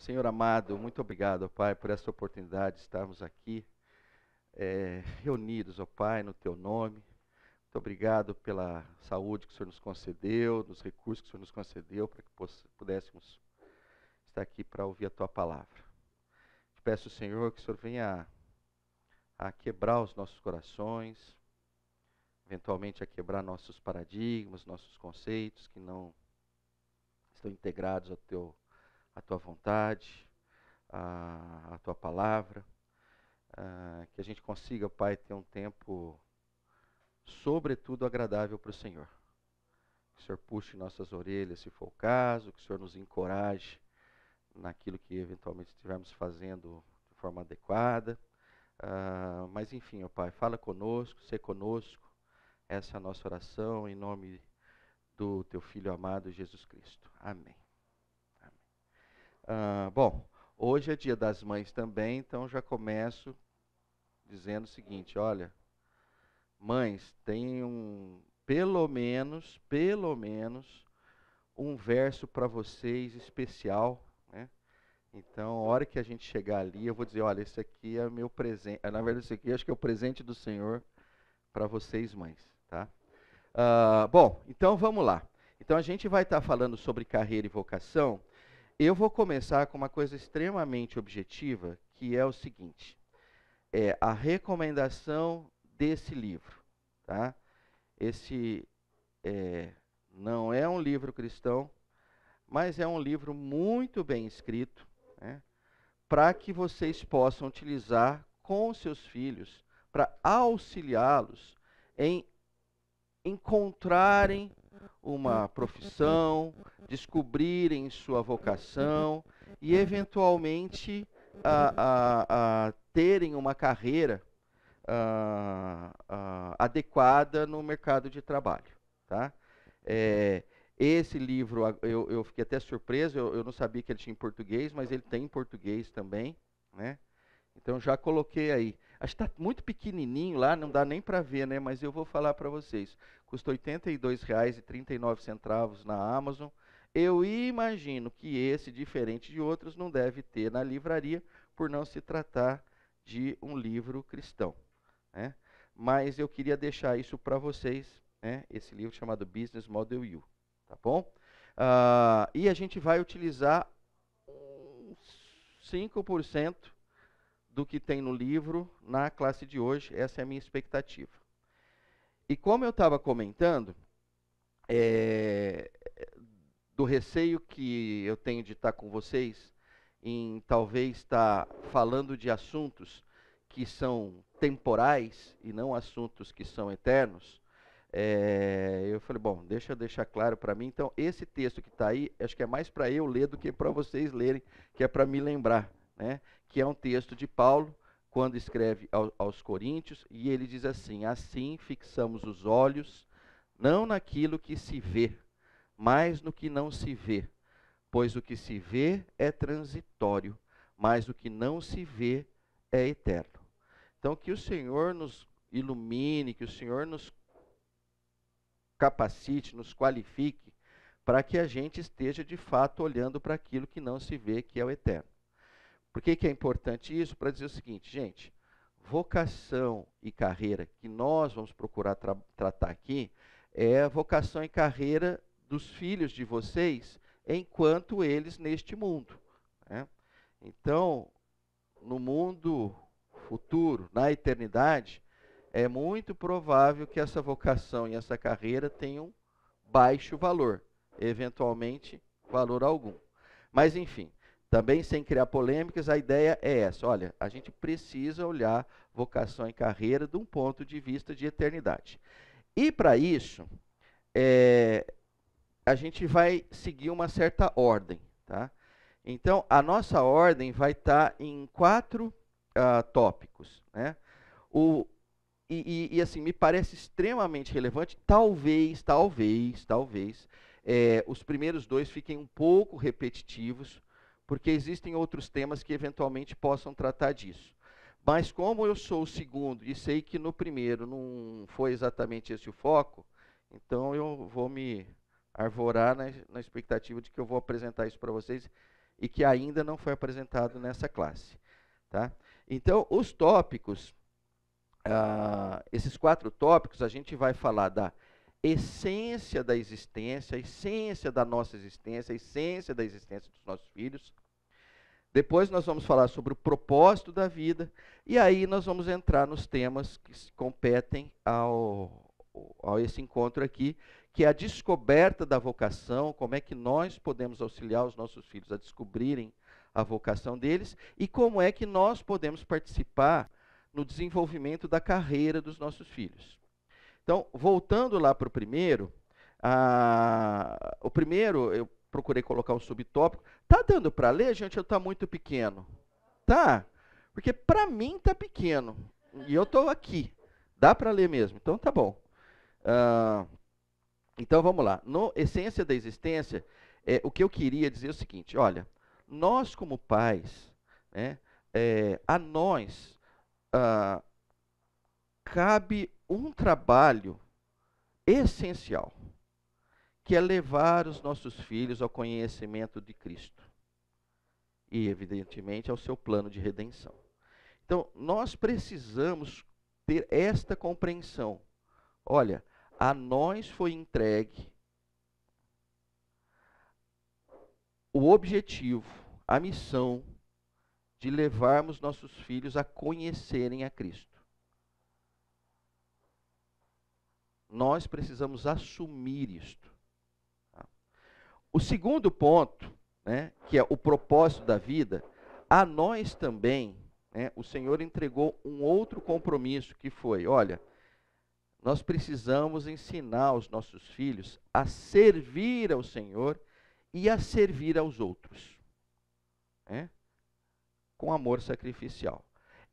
Senhor amado, muito obrigado, Pai, por essa oportunidade de estarmos aqui é, reunidos, ó Pai, no Teu nome. Muito obrigado pela saúde que o Senhor nos concedeu, dos recursos que o Senhor nos concedeu, para que pudéssemos estar aqui para ouvir a Tua palavra. Te peço, Senhor, que o Senhor venha a, a quebrar os nossos corações, eventualmente a quebrar nossos paradigmas, nossos conceitos que não estão integrados ao Teu a tua vontade, a, a tua palavra. Ah, que a gente consiga, Pai, ter um tempo, sobretudo, agradável para o Senhor. Que o Senhor puxe nossas orelhas, se for o caso, que o Senhor nos encoraje naquilo que eventualmente estivermos fazendo de forma adequada. Ah, mas, enfim, ó Pai, fala conosco, se conosco. Essa é a nossa oração em nome do teu filho amado Jesus Cristo. Amém. Ah, bom, hoje é dia das mães também, então já começo dizendo o seguinte: olha, mães, tem um, pelo menos, pelo menos, um verso para vocês especial, né? Então, a hora que a gente chegar ali, eu vou dizer, olha, esse aqui é meu presente. É, na verdade, esse aqui acho que é o presente do Senhor para vocês, mães, tá? Ah, bom, então vamos lá. Então a gente vai estar tá falando sobre carreira e vocação eu vou começar com uma coisa extremamente objetiva, que é o seguinte: é a recomendação desse livro. Tá? Esse é, não é um livro cristão, mas é um livro muito bem escrito, né, para que vocês possam utilizar com seus filhos, para auxiliá-los em encontrarem uma profissão, descobrirem sua vocação e, eventualmente, a, a, a terem uma carreira a, adequada no mercado de trabalho. Tá? É, esse livro, eu, eu, fiquei até surpreso, eu, eu, não sabia que ele tinha em português, mas ele tem em português também. Né? Então, já coloquei aí. Acho que está muito pequenininho lá, não dá nem para ver, né? Mas eu vou falar para vocês. Custa R$ 82,39 na Amazon. Eu imagino que esse, diferente de outros, não deve ter na livraria, por não se tratar de um livro cristão. Né? Mas eu queria deixar isso para vocês, né? esse livro chamado Business Model U. Tá bom? Uh, e a gente vai utilizar 5% do que tem no livro na classe de hoje. Essa é a minha expectativa. E como eu estava comentando, é, do receio que eu tenho de estar com vocês em talvez estar falando de assuntos que são temporais e não assuntos que são eternos, é, eu falei, bom, deixa eu deixar claro para mim. Então, esse texto que está aí, acho que é mais para eu ler do que para vocês lerem, que é para me lembrar né, que é um texto de Paulo, quando escreve ao, aos Coríntios, e ele diz assim: Assim fixamos os olhos, não naquilo que se vê, mas no que não se vê. Pois o que se vê é transitório, mas o que não se vê é eterno. Então, que o Senhor nos ilumine, que o Senhor nos capacite, nos qualifique, para que a gente esteja de fato olhando para aquilo que não se vê, que é o eterno. Por que, que é importante isso? Para dizer o seguinte, gente, vocação e carreira que nós vamos procurar tra tratar aqui é a vocação e carreira dos filhos de vocês enquanto eles neste mundo. Né? Então, no mundo futuro, na eternidade, é muito provável que essa vocação e essa carreira tenham baixo valor, eventualmente valor algum. Mas, enfim, também sem criar polêmicas, a ideia é essa: olha, a gente precisa olhar vocação e carreira de um ponto de vista de eternidade. E para isso, é, a gente vai seguir uma certa ordem. Tá? Então, a nossa ordem vai estar tá em quatro uh, tópicos. Né? O, e, e, e, assim, me parece extremamente relevante, talvez, talvez, talvez, é, os primeiros dois fiquem um pouco repetitivos porque existem outros temas que eventualmente possam tratar disso. Mas como eu sou o segundo e sei que no primeiro não foi exatamente esse o foco, então eu vou me arvorar na, na expectativa de que eu vou apresentar isso para vocês e que ainda não foi apresentado nessa classe. Tá? Então, os tópicos, ah, esses quatro tópicos, a gente vai falar da essência da existência, a essência da nossa existência, a essência da existência dos nossos filhos. Depois nós vamos falar sobre o propósito da vida e aí nós vamos entrar nos temas que competem ao, ao esse encontro aqui, que é a descoberta da vocação, como é que nós podemos auxiliar os nossos filhos a descobrirem a vocação deles e como é que nós podemos participar no desenvolvimento da carreira dos nossos filhos. Então, voltando lá para o primeiro, ah, o primeiro eu procurei colocar um subtópico. Tá dando para ler, gente? Eu tá muito pequeno. Tá? Porque para mim tá pequeno e eu tô aqui. Dá para ler mesmo. Então tá bom. Ah, então vamos lá. No essência da existência, é, o que eu queria dizer é o seguinte: olha, nós como pais, né, é, a nós ah, cabe um trabalho essencial, que é levar os nossos filhos ao conhecimento de Cristo e, evidentemente, ao seu plano de redenção. Então, nós precisamos ter esta compreensão. Olha, a nós foi entregue o objetivo, a missão de levarmos nossos filhos a conhecerem a Cristo. Nós precisamos assumir isto. Tá? O segundo ponto, né, que é o propósito da vida, a nós também, né, o Senhor entregou um outro compromisso que foi: olha, nós precisamos ensinar os nossos filhos a servir ao Senhor e a servir aos outros, né, com amor sacrificial.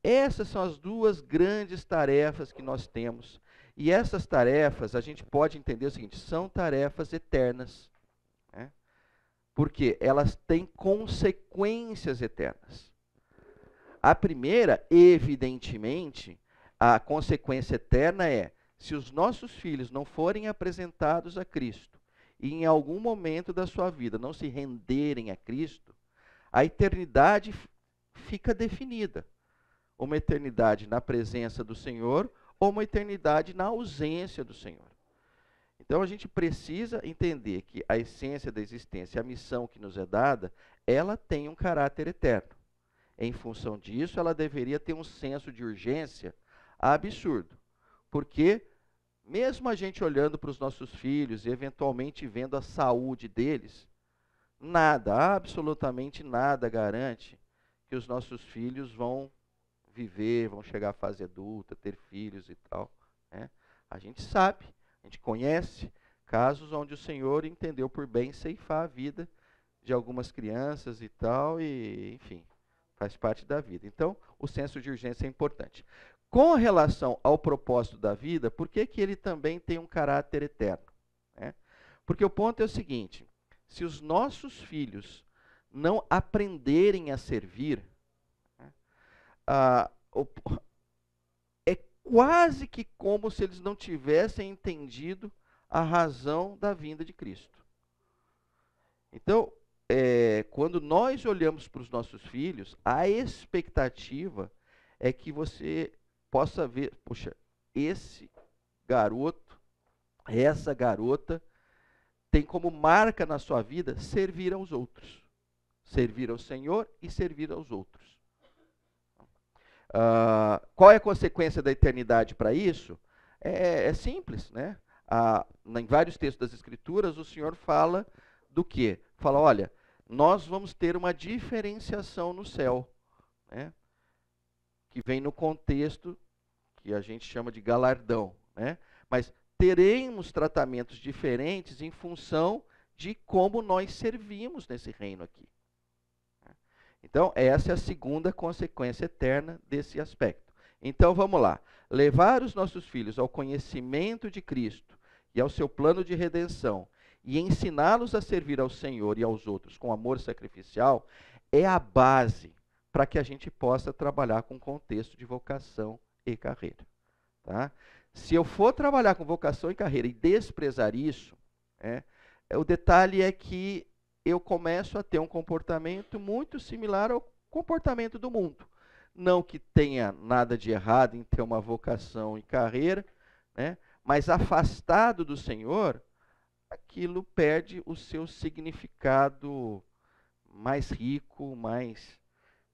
Essas são as duas grandes tarefas que nós temos e essas tarefas, a gente pode entender o seguinte: são tarefas eternas. Né? Porque elas têm consequências eternas. A primeira, evidentemente, a consequência eterna é: se os nossos filhos não forem apresentados a Cristo e em algum momento da sua vida não se renderem a Cristo, a eternidade fica definida. Uma eternidade na presença do Senhor ou uma eternidade na ausência do Senhor. Então a gente precisa entender que a essência da existência, a missão que nos é dada, ela tem um caráter eterno. Em função disso, ela deveria ter um senso de urgência absurdo. Porque, mesmo a gente olhando para os nossos filhos e eventualmente vendo a saúde deles, nada, absolutamente nada garante que os nossos filhos vão viver, vão chegar à fase adulta, ter filhos e tal. Né? A gente sabe, a gente conhece casos onde o Senhor entendeu por bem ceifar a vida de algumas crianças e tal, e enfim, faz parte da vida. Então, o senso de urgência é importante. Com relação ao propósito da vida, por que, que ele também tem um caráter eterno? Né? Porque o ponto é o seguinte: se os nossos filhos não aprenderem a servir, ah, é quase que como se eles não tivessem entendido a razão da vinda de Cristo. Então, é, quando nós olhamos para os nossos filhos, a expectativa é que você possa ver, poxa, esse garoto, essa garota, tem como marca na sua vida servir aos outros. Servir ao Senhor e servir aos outros. Ah, qual é a consequência da eternidade para isso? É, é, simples, né? Ah, em vários textos das Escrituras, o Senhor fala do quê? Fala, olha, nós vamos ter uma diferenciação no céu, né? que vem no contexto que a gente chama de galardão, né? mas teremos tratamentos diferentes em função de como nós servimos nesse reino aqui. Então, essa é a segunda consequência eterna desse aspecto. Então, vamos lá. Levar os nossos filhos ao conhecimento de Cristo e ao seu plano de redenção e ensiná-los a servir ao Senhor e aos outros com amor sacrificial é a base para que a gente possa trabalhar com contexto de vocação e carreira. Tá? Se eu for trabalhar com vocação e carreira e desprezar isso, é, o detalhe é que eu começo a ter um comportamento muito similar ao comportamento do mundo. Não que tenha nada de errado em ter uma vocação e carreira, né? mas afastado do Senhor, aquilo perde o seu significado mais rico, mais,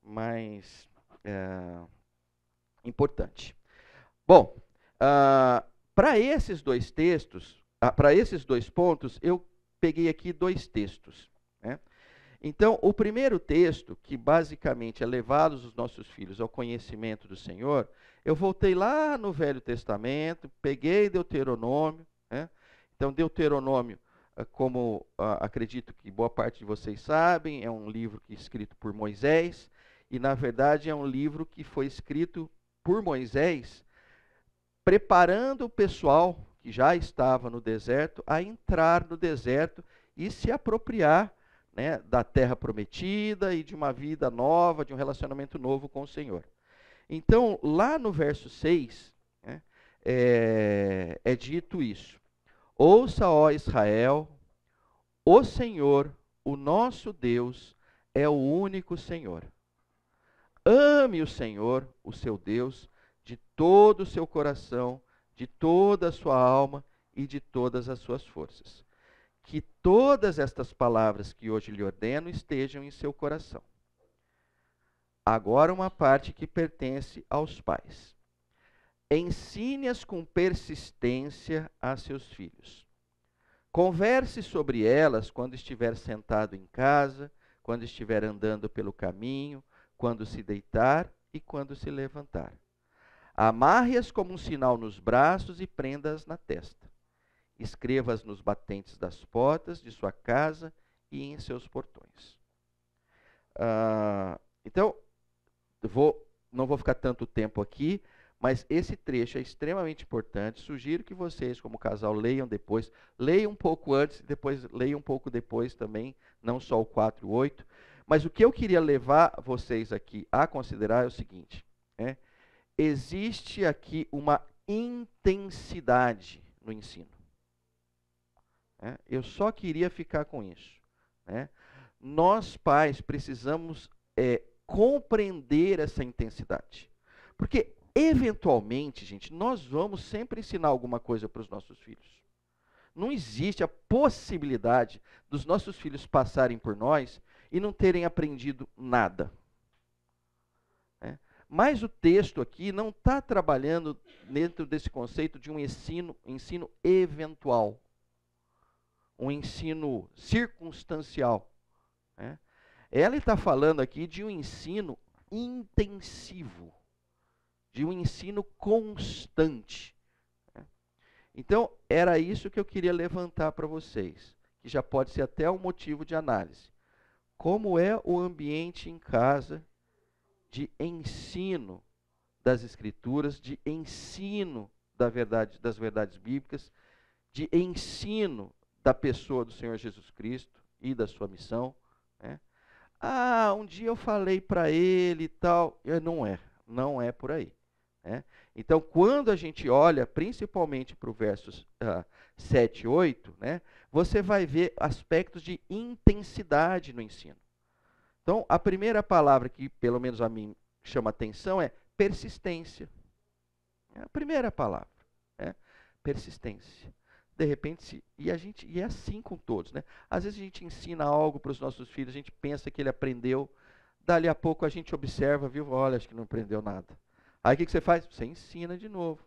mais é, importante. Bom, uh, ah, para esses dois textos, uh, ah, para esses dois pontos, eu peguei aqui dois textos. Então, o primeiro texto, que basicamente é levados os nossos filhos ao conhecimento do Senhor, eu voltei lá no Velho Testamento, peguei Deuteronômio. Né? Então, Deuteronômio, ah, como ah, acredito que boa parte de vocês sabem, é um livro que é escrito por Moisés, e na verdade é um livro que foi escrito por Moisés, preparando o pessoal que já estava no deserto a entrar no deserto e se apropriar né, da terra prometida e de uma vida nova, de um relacionamento novo com o Senhor. Então, lá no verso 6, né, é, é dito isso: Ouça, ó Israel, o Senhor, o nosso Deus, é o único Senhor. Ame o Senhor, o seu Deus, de todo o seu coração, de toda a sua alma e de todas as suas forças que todas estas palavras que hoje lhe ordeno estejam em seu coração. Agora, uma parte que pertence aos pais. Ensine-as com persistência a seus filhos. Converse sobre elas quando estiver sentado em casa, quando estiver andando pelo caminho, quando se deitar e quando se levantar. Amarre-as como um sinal nos braços e prenda-as na testa escreva-as nos batentes das portas de sua casa e em seus portões. Ah, então, vou, não vou ficar tanto tempo aqui, mas esse trecho é extremamente importante. Sugiro que vocês, como casal, leiam depois. Leiam um pouco antes e depois leiam um pouco depois também, não só o 4 e o 8. Mas o que eu queria levar vocês aqui a considerar é o seguinte: né? existe aqui uma intensidade no ensino. Né? Eu só queria ficar com isso. Né? Nós, pais, precisamos é, compreender essa intensidade. Porque, eventualmente, gente, nós vamos sempre ensinar alguma coisa para os nossos filhos. Não existe a possibilidade dos nossos filhos passarem por nós e não terem aprendido nada. Né? Mas o texto aqui não está trabalhando dentro desse conceito de um ensino, ensino eventual um ensino circunstancial. Né? Ela está falando aqui de um ensino intensivo, de um ensino constante. Né? Então, era isso que eu queria levantar para vocês, que já pode ser até um motivo de análise. Como é o ambiente em casa de ensino das Escrituras, de ensino da verdade, das verdades bíblicas, de ensino da pessoa do Senhor Jesus Cristo e da sua missão. Né? Ah, um dia eu falei para ele e tal. Não é, não é por aí. Né? Então, quando a gente olha principalmente para o versos uh, ah, 7 e 8, né, você vai ver aspectos de intensidade no ensino. Então, a primeira palavra que, pelo menos a mim, chama atenção é persistência. É a primeira palavra. Né? Persistência de repente, se, e a gente e é assim com todos, né? Às vezes a gente ensina algo para os nossos filhos, a gente pensa que ele aprendeu, dali a pouco a gente observa, viu? Olha, acho que não aprendeu nada. Aí o que, que você faz? Você ensina de novo.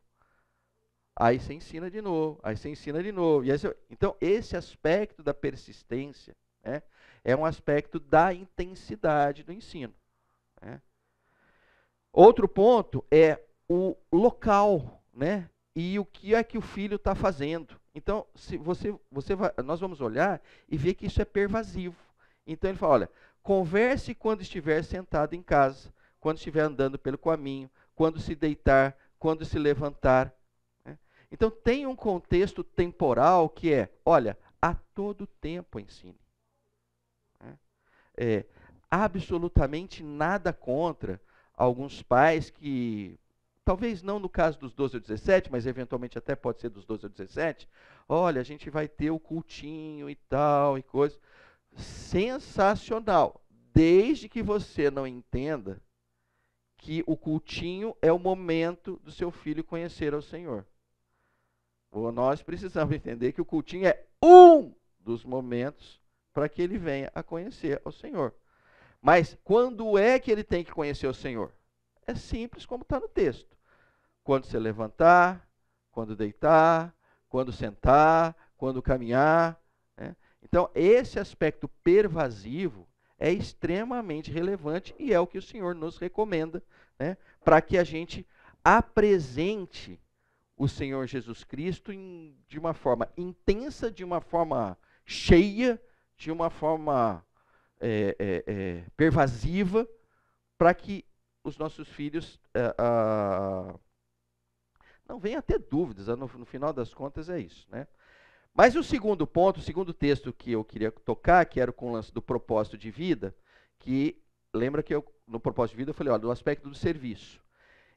Aí você ensina de novo, aí você ensina de novo. E você, então, esse aspecto da persistência né, é um aspecto da intensidade do ensino. Né? Outro ponto é o local, né? E o que é que o filho está fazendo. Então, se você, você vai, nós vamos olhar e ver que isso é pervasivo. Então ele fala, olha, converse quando estiver sentado em casa, quando estiver andando pelo caminho, quando se deitar, quando se levantar. Né? Então tem um contexto temporal que é, olha, a todo tempo ensine. Né? É, absolutamente nada contra alguns pais que talvez não no caso dos 12 ou 17, mas eventualmente até pode ser dos 12 ou 17, olha, a gente vai ter o cultinho e tal e coisa. Sensacional, desde que você não entenda que o cultinho é o momento do seu filho conhecer ao Senhor. Ou nós precisamos entender que o cultinho é um dos momentos para que ele venha a conhecer ao Senhor. Mas quando é que ele tem que conhecer o Senhor? É simples como está no texto quando se levantar, quando deitar, quando sentar, quando caminhar. Né? Então, esse aspecto pervasivo é extremamente relevante e é o que o Senhor nos recomenda né? para que a gente apresente o Senhor Jesus Cristo em, de uma forma intensa, de uma forma cheia, de uma forma é, é, é, pervasiva, para que os nossos filhos eh, ah, não venha ter dúvidas, no, no final das contas é isso. Né? Mas o segundo ponto, o segundo texto que eu queria tocar, que era com o lance do propósito de vida, que lembra que eu, no propósito de vida eu falei, olha, do aspecto do serviço.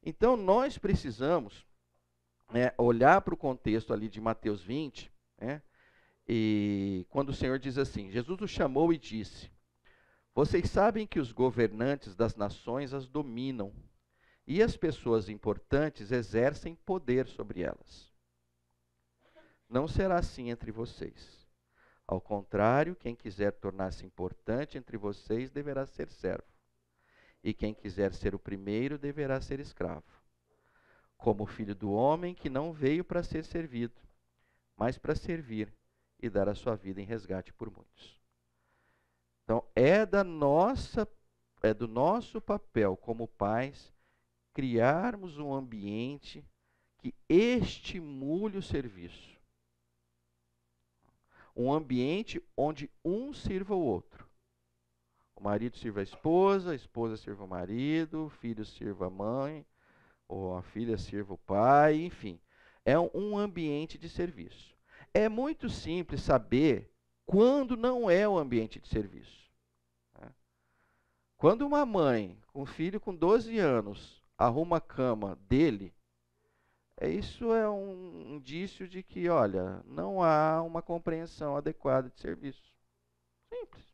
Então nós precisamos né, olhar para o contexto ali de Mateus 20, né, e quando o Senhor diz assim, Jesus o chamou e disse, vocês sabem que os governantes das nações as dominam e as pessoas importantes exercem poder sobre elas. Não será assim entre vocês. Ao contrário, quem quiser tornar-se importante entre vocês deverá ser servo. E quem quiser ser o primeiro deverá ser escravo. Como o filho do homem que não veio para ser servido, mas para servir e dar a sua vida em resgate por muitos. Então, é da nossa é do nosso papel como pais criarmos um ambiente que estimule o serviço. Um ambiente onde um sirva o outro. O marido sirva a esposa, a esposa sirva o marido, o filho sirva a mãe, ou a filha sirva o pai, enfim. É um ambiente de serviço. É muito simples saber quando não é o ambiente de serviço. Né? Quando uma mãe com um filho com 12 anos arruma a cama dele, é, isso é um indício de que, olha, não há uma compreensão adequada de serviço. Simples.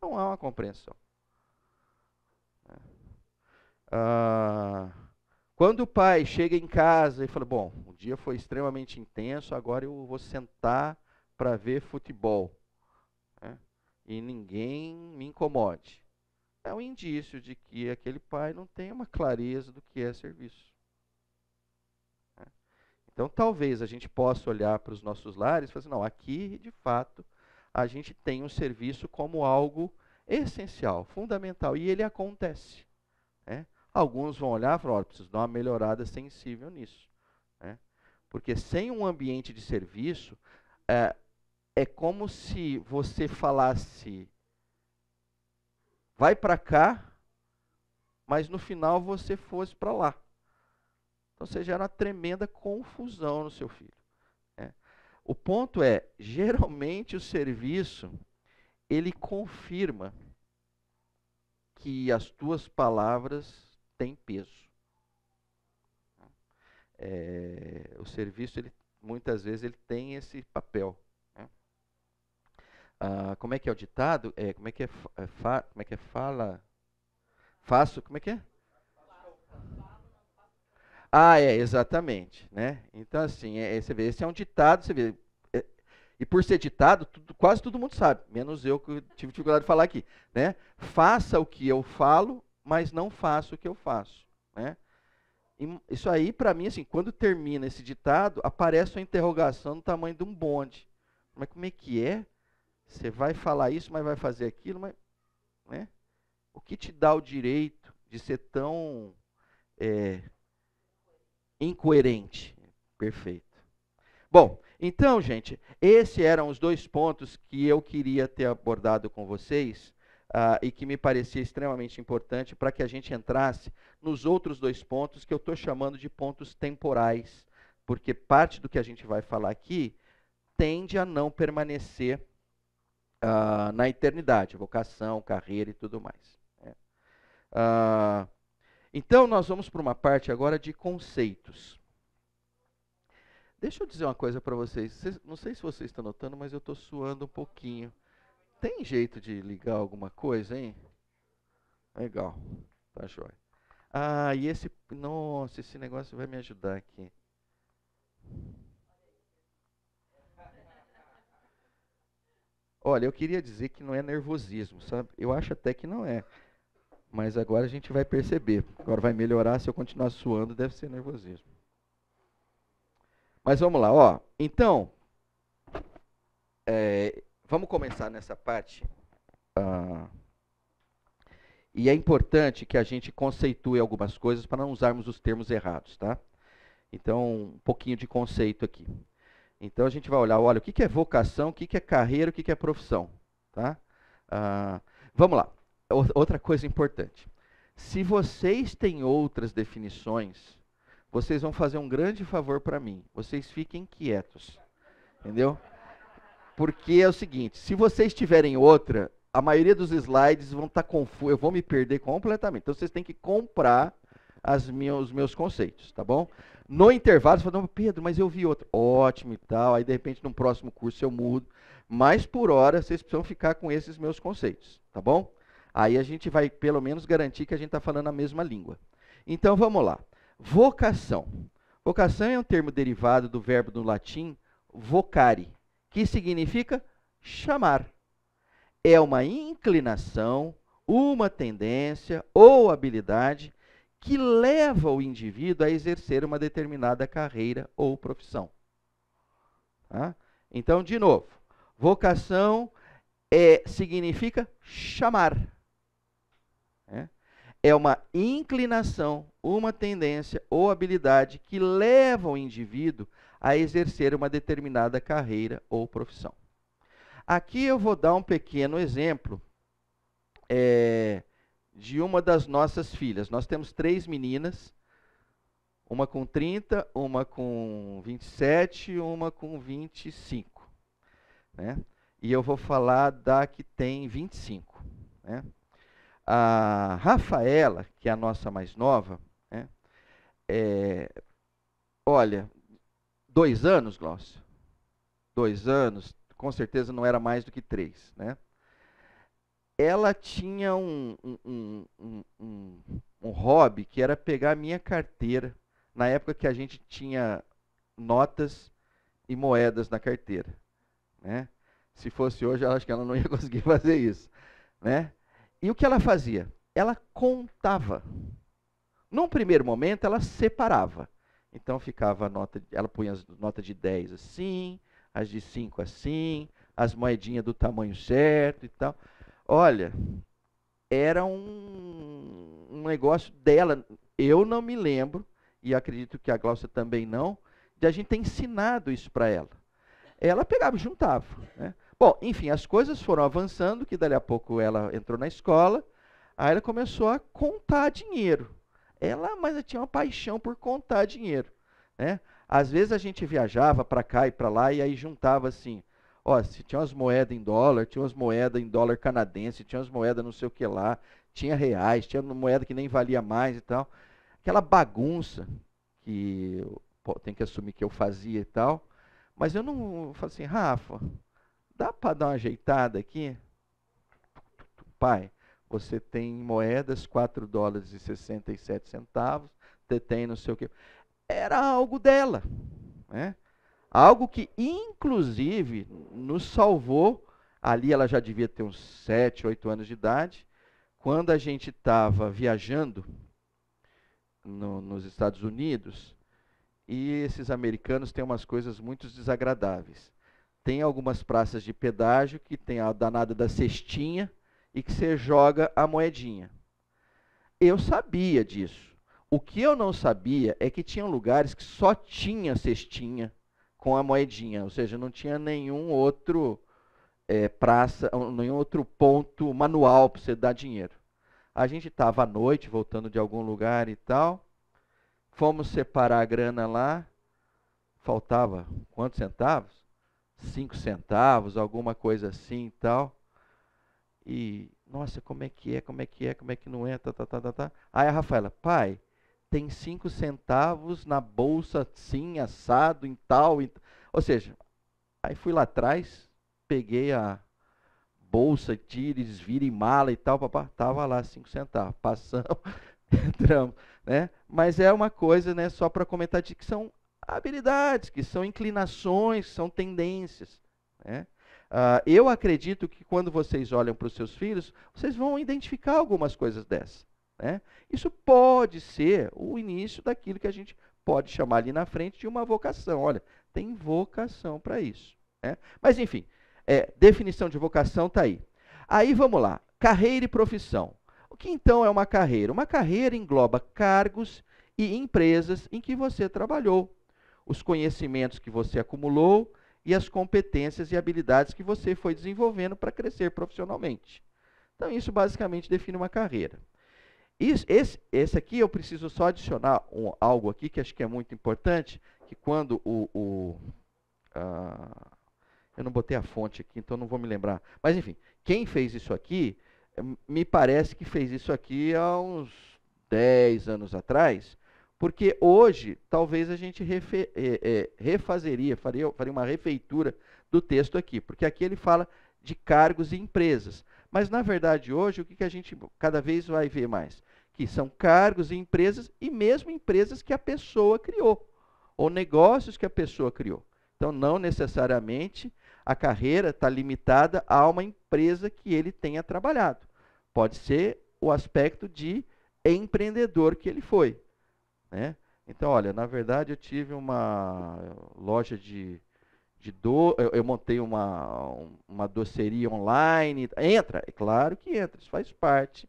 Não há uma compreensão. É. Ah, quando o pai chega em casa e fala: Bom, o dia foi extremamente intenso, agora eu vou sentar para ver futebol. Né? E ninguém me incomode é um indício de que aquele pai não tem uma clareza do que é serviço. É. Então, talvez a gente possa olhar para os nossos lares e falar assim, não, aqui, de fato, a gente tem um serviço como algo essencial, fundamental, e ele acontece. Né? Alguns vão olhar e falar, oh, preciso dar uma melhorada sensível nisso. Né? Porque sem um ambiente de serviço, é, é como se você falasse vai para cá, mas no final você fosse para lá. Então você gera uma tremenda confusão no seu filho. Né? O ponto é, geralmente o serviço, ele confirma que as tuas palavras têm peso. É, o serviço, ele, muitas vezes, ele tem esse papel. Ah, como é que é o ditado? É, como é que é, é, fa, como é que é fala? Faço, como é que é? Ah, é, exatamente, né? Então assim, é, é você vê, esse é um ditado, você vê, é, e por ser ditado, tudo, quase todo mundo sabe, menos eu que tive dificuldade de falar aqui. Né? Faça o que eu falo, mas não faça o que eu faço. Né? E isso aí, para mim, assim, quando termina esse ditado, aparece uma interrogação do tamanho de um bonde. Mas como é que é? Você vai falar isso, mas vai fazer aquilo, mas, né? O que te dá o direito de ser tão é, incoerente? Perfeito. Bom, então, gente, esses eram os dois pontos que eu queria ter abordado com vocês uh, e que me parecia extremamente importante para que a gente entrasse nos outros dois pontos que eu estou chamando de pontos temporais, porque parte do que a gente vai falar aqui tende a não permanecer ah, na eternidade, vocação, carreira e tudo mais. Né? Ah, então, nós vamos para uma parte agora de conceitos. Deixa eu dizer uma coisa para vocês. vocês. Não sei se vocês estão notando, mas eu estou suando um pouquinho. Tem jeito de ligar alguma coisa, hein? Legal. Tá joia. Ah, e esse. Nossa, esse negócio vai me ajudar aqui. Olha, eu queria dizer que não é nervosismo, sabe? Eu acho até que não é. Mas agora a gente vai perceber. Agora vai melhorar. Se eu continuar suando, deve ser nervosismo. Mas vamos lá, ó. Então, é, vamos começar nessa parte. Ah, e é importante que a gente conceitue algumas coisas para não usarmos os termos errados, tá? Então, um pouquinho de conceito aqui. Então a gente vai olhar, olha, o que, é vocação, o que, é carreira, o que, é profissão. Tá? Ah, vamos lá. Outra coisa importante. Se vocês têm outras definições, vocês vão fazer um grande favor para mim. Vocês fiquem quietos. Entendeu? Porque é o seguinte, se vocês tiverem outra, a maioria dos slides vão estar tá eu vou me perder completamente. Então vocês têm que comprar as minhas, os meus conceitos, tá bom? No intervalo, você fala, Pedro, mas eu vi outra. Ótimo e tal. Aí, de repente, no próximo curso eu mudo. Mas, por hora, vocês precisam ficar com esses meus conceitos, tá bom? Aí a gente vai, pelo menos, garantir que a gente está falando a mesma língua. Então, vamos lá. Vocação. Vocação é um termo derivado do verbo do latim vocare, que significa chamar. É uma inclinação, uma tendência ou habilidade que leva o indivíduo a exercer uma determinada carreira ou profissão. Tá? Então, de novo, vocação é, significa chamar. Né? É uma inclinação, uma tendência ou habilidade que leva o indivíduo a exercer uma determinada carreira ou profissão. Aqui eu vou dar um pequeno exemplo. É, de uma das nossas filhas. Nós temos três meninas, uma com 30, uma com 27 e uma com 25. Né? E eu vou falar da que tem 25. Né? A Rafaela, que é a nossa mais nova, né? é, olha, dois anos, glócio. Dois anos, com certeza não era mais do que três, né? ela tinha um, um, um, um, um hobby que era pegar a minha carteira, na época que a gente tinha notas e moedas na carteira. Né? Se fosse hoje, eu acho que ela não ia conseguir fazer isso. Né? E o que ela fazia? Ela contava. Num primeiro momento, ela separava. Então ficava a nota, ela punha as notas de 10 assim, as de 5 assim, as moedinhas do tamanho certo e tal. Olha, era um, um negócio dela. Eu não me lembro, e acredito que a Glaucia também não, de a gente ter ensinado isso para ela. Ela pegava e juntava. Né? Bom, enfim, as coisas foram avançando, que dali a pouco ela entrou na escola, aí ela começou a contar dinheiro. Ela, mas ela tinha uma paixão por contar dinheiro. Né? Às vezes a gente viajava para cá e para lá e aí juntava assim, Ó, se tinha umas moedas em dólar, tinha umas moedas em dólar canadense, tinha umas moedas não sei o que lá, tinha reais, tinha moeda que nem valia mais e tal. Aquela bagunça que tem que assumir que eu fazia e tal. Mas eu não eu assim, Rafa, dá para dar uma ajeitada aqui? Pai, você tem moedas 4 dólares e 67 centavos, você tem não sei o que. Era algo dela, né? Algo que, inclusive, nos salvou. Ali ela já devia ter uns 7, 8 anos de idade. Quando a gente estava viajando no, nos Estados Unidos, e esses americanos têm umas coisas muito desagradáveis. Tem algumas praças de pedágio que tem a danada da cestinha e que você joga a moedinha. Eu sabia disso. O que eu não sabia é que tinham lugares que só tinha cestinha com a moedinha, ou seja, não tinha nenhum outro é, praça, nenhum outro ponto manual para você dar dinheiro. A gente estava à noite, voltando de algum lugar e tal, fomos separar a grana lá, faltava quantos centavos? Cinco centavos, alguma coisa assim e tal. E, nossa, como é que é, como é que é, como é que não é, tá, tá, tá, tá, Aí a Rafaela, pai, tem cinco centavos na bolsa, sim, assado, em tal. Em... Ou seja, aí fui lá atrás, peguei a bolsa, tires, vira e mala e tal, papá, tava lá cinco centavos, passamos, entramos, né? Mas é uma coisa, né, só para comentar de que são habilidades, que são inclinações, são tendências, né? Uh, eu acredito que quando vocês olham para os seus filhos, vocês vão identificar algumas coisas dessas. Né? Isso pode ser o início daquilo que a gente pode chamar ali na frente de uma vocação. Olha, tem vocação para isso. Né? Mas, enfim, é, definição de vocação está aí. Aí vamos lá: carreira e profissão. O que então é uma carreira? Uma carreira engloba cargos e empresas em que você trabalhou, os conhecimentos que você acumulou e as competências e habilidades que você foi desenvolvendo para crescer profissionalmente. Então, isso basicamente define uma carreira. Isso, esse, esse aqui eu preciso só adicionar um, algo aqui que acho que é muito importante, que quando o... o ah, eu não botei a fonte aqui, então não vou me lembrar. Mas enfim, quem fez isso aqui, eh, me parece que fez isso aqui há uns 10 anos atrás, porque hoje talvez a gente refe, é, é, refazeria, faria, faria uma refeitura do texto aqui, porque aqui ele fala de cargos e empresas. Mas, na verdade, hoje, o que, que a gente cada vez vai ver mais? que são cargos e empresas, e mesmo empresas que a pessoa criou, ou negócios que a pessoa criou. Então, não necessariamente a carreira está limitada a uma empresa que ele tenha trabalhado. Pode ser o aspecto de empreendedor que ele foi. Né? Então, olha, na verdade eu tive uma loja de, de do, eu, eu montei uma, uma doceria online. Entra, é claro que entra, isso faz parte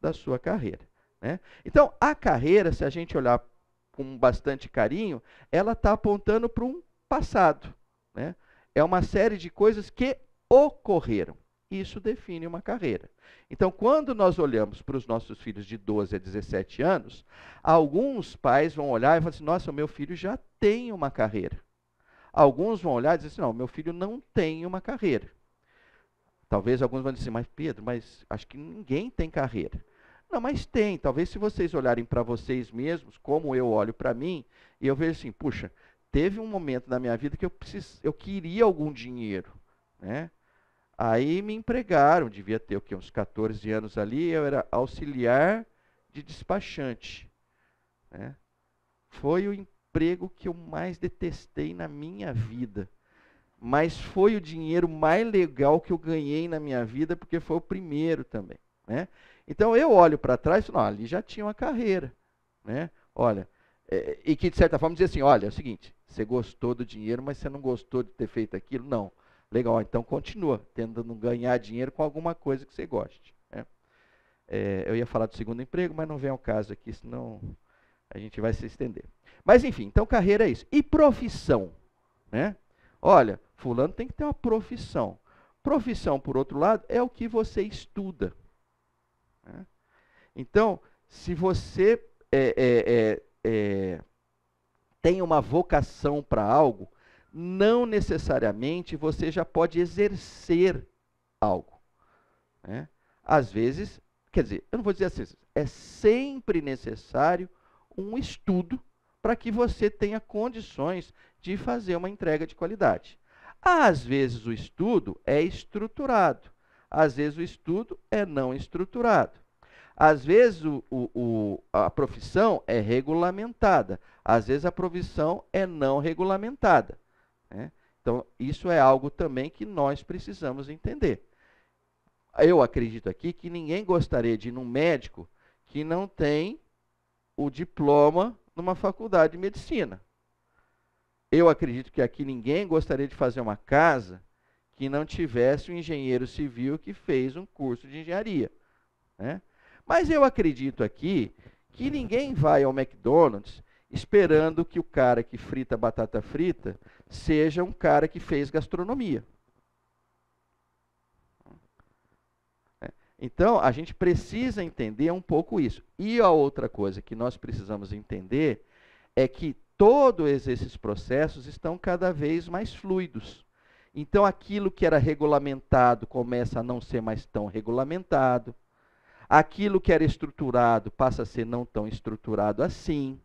da sua carreira. Né? Então, a carreira, se a gente olhar com bastante carinho, ela está apontando para um passado. Né? É uma série de coisas que ocorreram. Isso define uma carreira. Então, quando nós olhamos para os nossos filhos de 12 a 17 anos, alguns pais vão olhar e falar assim: nossa, meu filho já tem uma carreira. Alguns vão olhar e dizer assim: não, meu filho não tem uma carreira. Talvez alguns vão dizer, assim, mas Pedro, mas acho que ninguém tem carreira. Não, mas tem. Talvez se vocês olharem para vocês mesmos, como eu olho para mim, e eu vejo assim, puxa, teve um momento da minha vida que eu, precis... eu queria algum dinheiro, né? Aí me empregaram, devia ter o quê? Uns 14 anos ali, eu era auxiliar de despachante. Né? Foi o emprego que eu mais detestei na minha vida. Mas foi o dinheiro mais legal que eu ganhei na minha vida, porque foi o primeiro também. Né? Então eu olho para trás e falo, ali já tinha uma carreira. Né? Olha, é, e que de certa forma diz assim, olha, é o seguinte, você gostou do dinheiro, mas você não gostou de ter feito aquilo? Não. Legal, então continua tentando ganhar dinheiro com alguma coisa que você goste. Né? É, eu ia falar do segundo emprego, mas não vem ao caso aqui, senão a gente vai se estender. Mas enfim, então carreira é isso. E profissão? Né? Olha, fulano tem que ter uma profissão. Profissão, por outro lado, é o que você estuda. Então, se você é, é, é, é tem uma vocação para algo, não necessariamente você já pode exercer algo. Né? Às vezes, quer dizer, eu não vou dizer assim, é sempre necessário um estudo para que você tenha condições de fazer uma entrega de qualidade. Às vezes o estudo é estruturado, às vezes o estudo é não estruturado. Às vezes o, o, a profissão é regulamentada, às vezes a profissão é não regulamentada. Né? Então, isso é algo também que nós precisamos entender. Eu acredito aqui que ninguém gostaria de ir num médico que não tem o diploma numa faculdade de medicina. Eu acredito que aqui ninguém gostaria de fazer uma casa que não tivesse um engenheiro civil que fez um curso de engenharia. Né? Mas eu acredito aqui que ninguém vai ao McDonald's esperando que o cara que frita batata frita seja um cara que fez gastronomia. É. Então, a gente precisa entender um pouco isso. E a outra coisa que nós precisamos entender é que todos esses processos estão cada vez mais fluidos. Então, aquilo que era regulamentado começa a não ser mais tão regulamentado. Aquilo que era estruturado passa a ser não tão estruturado assim.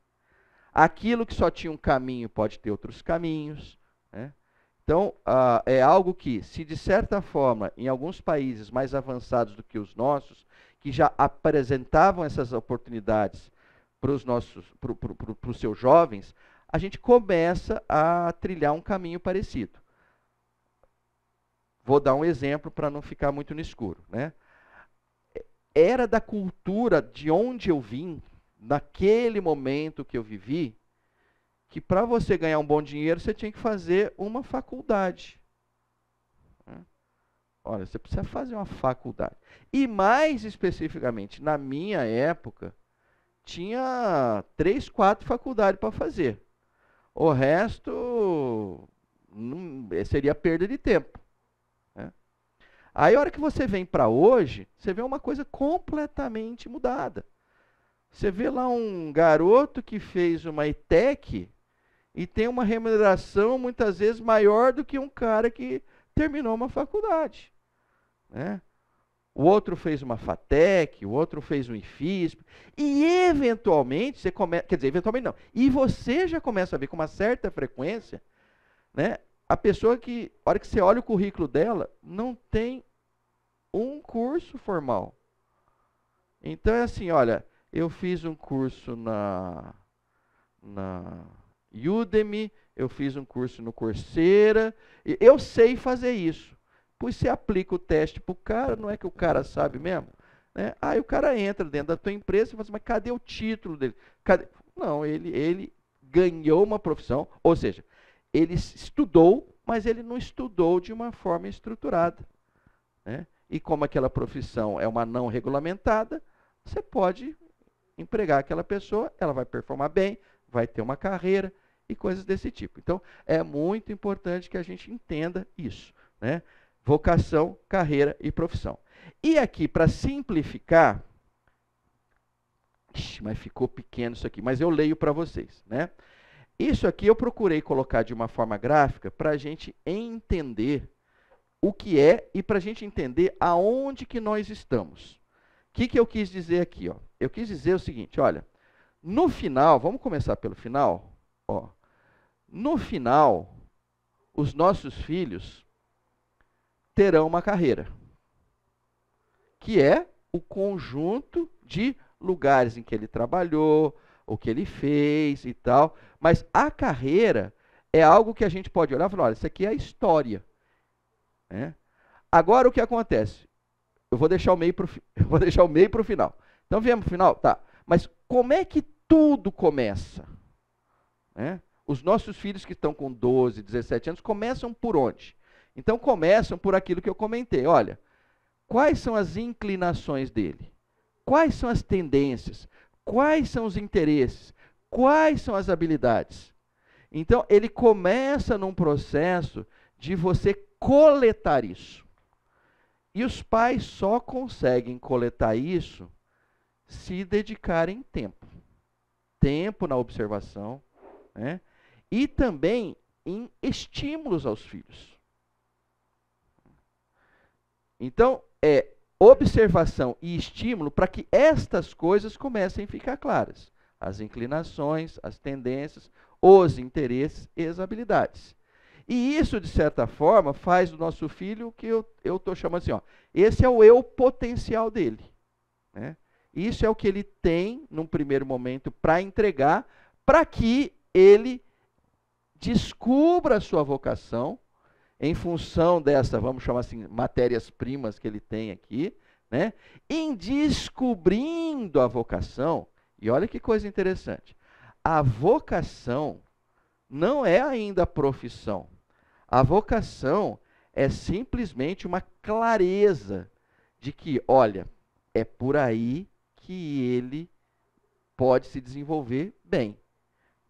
Aquilo que só tinha um caminho pode ter outros caminhos. Né? Então, ah, é algo que, se de certa forma, em alguns países mais avançados do que os nossos, que já apresentavam essas oportunidades para os nossos, para os seus jovens, a gente começa a trilhar um caminho parecido. Vou dar um exemplo para não ficar muito no escuro, né? era da cultura de onde eu vim, naquele momento que eu vivi, que para você ganhar um bom dinheiro você tinha que fazer uma faculdade. Né? Olha, você precisa fazer uma faculdade. E mais especificamente, na minha época, tinha três, quatro faculdades para fazer. O resto não, seria perda de tempo. Aí a hora que você vem para hoje, você vê uma coisa completamente mudada. Você vê lá um garoto que fez uma ETEC e tem uma remuneração muitas vezes maior do que um cara que terminou uma faculdade. Né? O outro fez uma FATEC, o outro fez um IFISP. E eventualmente, você começa. Quer dizer, eventualmente não. E você já começa a ver com uma certa frequência, né? A pessoa que, na hora que você olha o currículo dela, não tem um curso formal. Então é assim, olha, eu fiz um curso na, na Udemy, eu fiz um curso no Coursera, eu sei fazer isso. Pois você aplica o teste para o cara, não é que o cara sabe mesmo? Né? Aí o cara entra dentro da tua empresa e fala assim, mas cadê o título dele? Cadê? Não, ele, ele ganhou uma profissão, ou seja, ele estudou, mas ele não estudou de uma forma estruturada. Né? e como aquela profissão é uma não regulamentada, você pode empregar aquela pessoa, ela vai performar bem, vai ter uma carreira e coisas desse tipo. Então, é muito importante que a gente entenda isso, né? Vocação, carreira e profissão. E aqui, para simplificar, Ixi, mas ficou pequeno isso aqui, mas eu leio para vocês, né? Isso aqui eu procurei colocar de uma forma gráfica para a gente entender o que é e para a gente entender aonde que nós estamos. O que, que eu quis dizer aqui? Ó? Eu quis dizer o seguinte, olha, no final, vamos começar pelo final? Ó, no final, os nossos filhos terão uma carreira, que é o conjunto de lugares em que ele trabalhou, o que ele fez e tal. Mas a carreira é algo que a gente pode olhar e falar: olha, isso aqui é a história. Né? Agora o que acontece? Eu vou deixar o meio pro, vou deixar o meio para o final. Então viemos para o final, tá? Mas como é que tudo começa? Né? Os nossos filhos que estão com 12, 17 anos começam por onde? Então começam por aquilo que eu comentei. Olha, quais são as inclinações dele? Quais são as tendências? Quais são os interesses? Quais são as habilidades? Então ele começa num processo de você coletar isso. E os pais só conseguem coletar isso se dedicarem tempo. Tempo na observação, né? E também em estímulos aos filhos. Então, é observação e estímulo para que estas coisas comecem a ficar claras. As inclinações, as tendências, os interesses e as habilidades. E isso, de certa forma, faz do nosso filho o que eu estou chamando assim: ó, esse é o eu potencial dele. Né? Isso é o que ele tem, num primeiro momento, para entregar, para que ele descubra a sua vocação em função dessa, vamos chamar assim, matérias-primas que ele tem aqui, né? em descobrindo a vocação. E olha que coisa interessante: a vocação não é ainda a profissão. A vocação é simplesmente uma clareza de que, olha, é por aí que ele pode se desenvolver bem.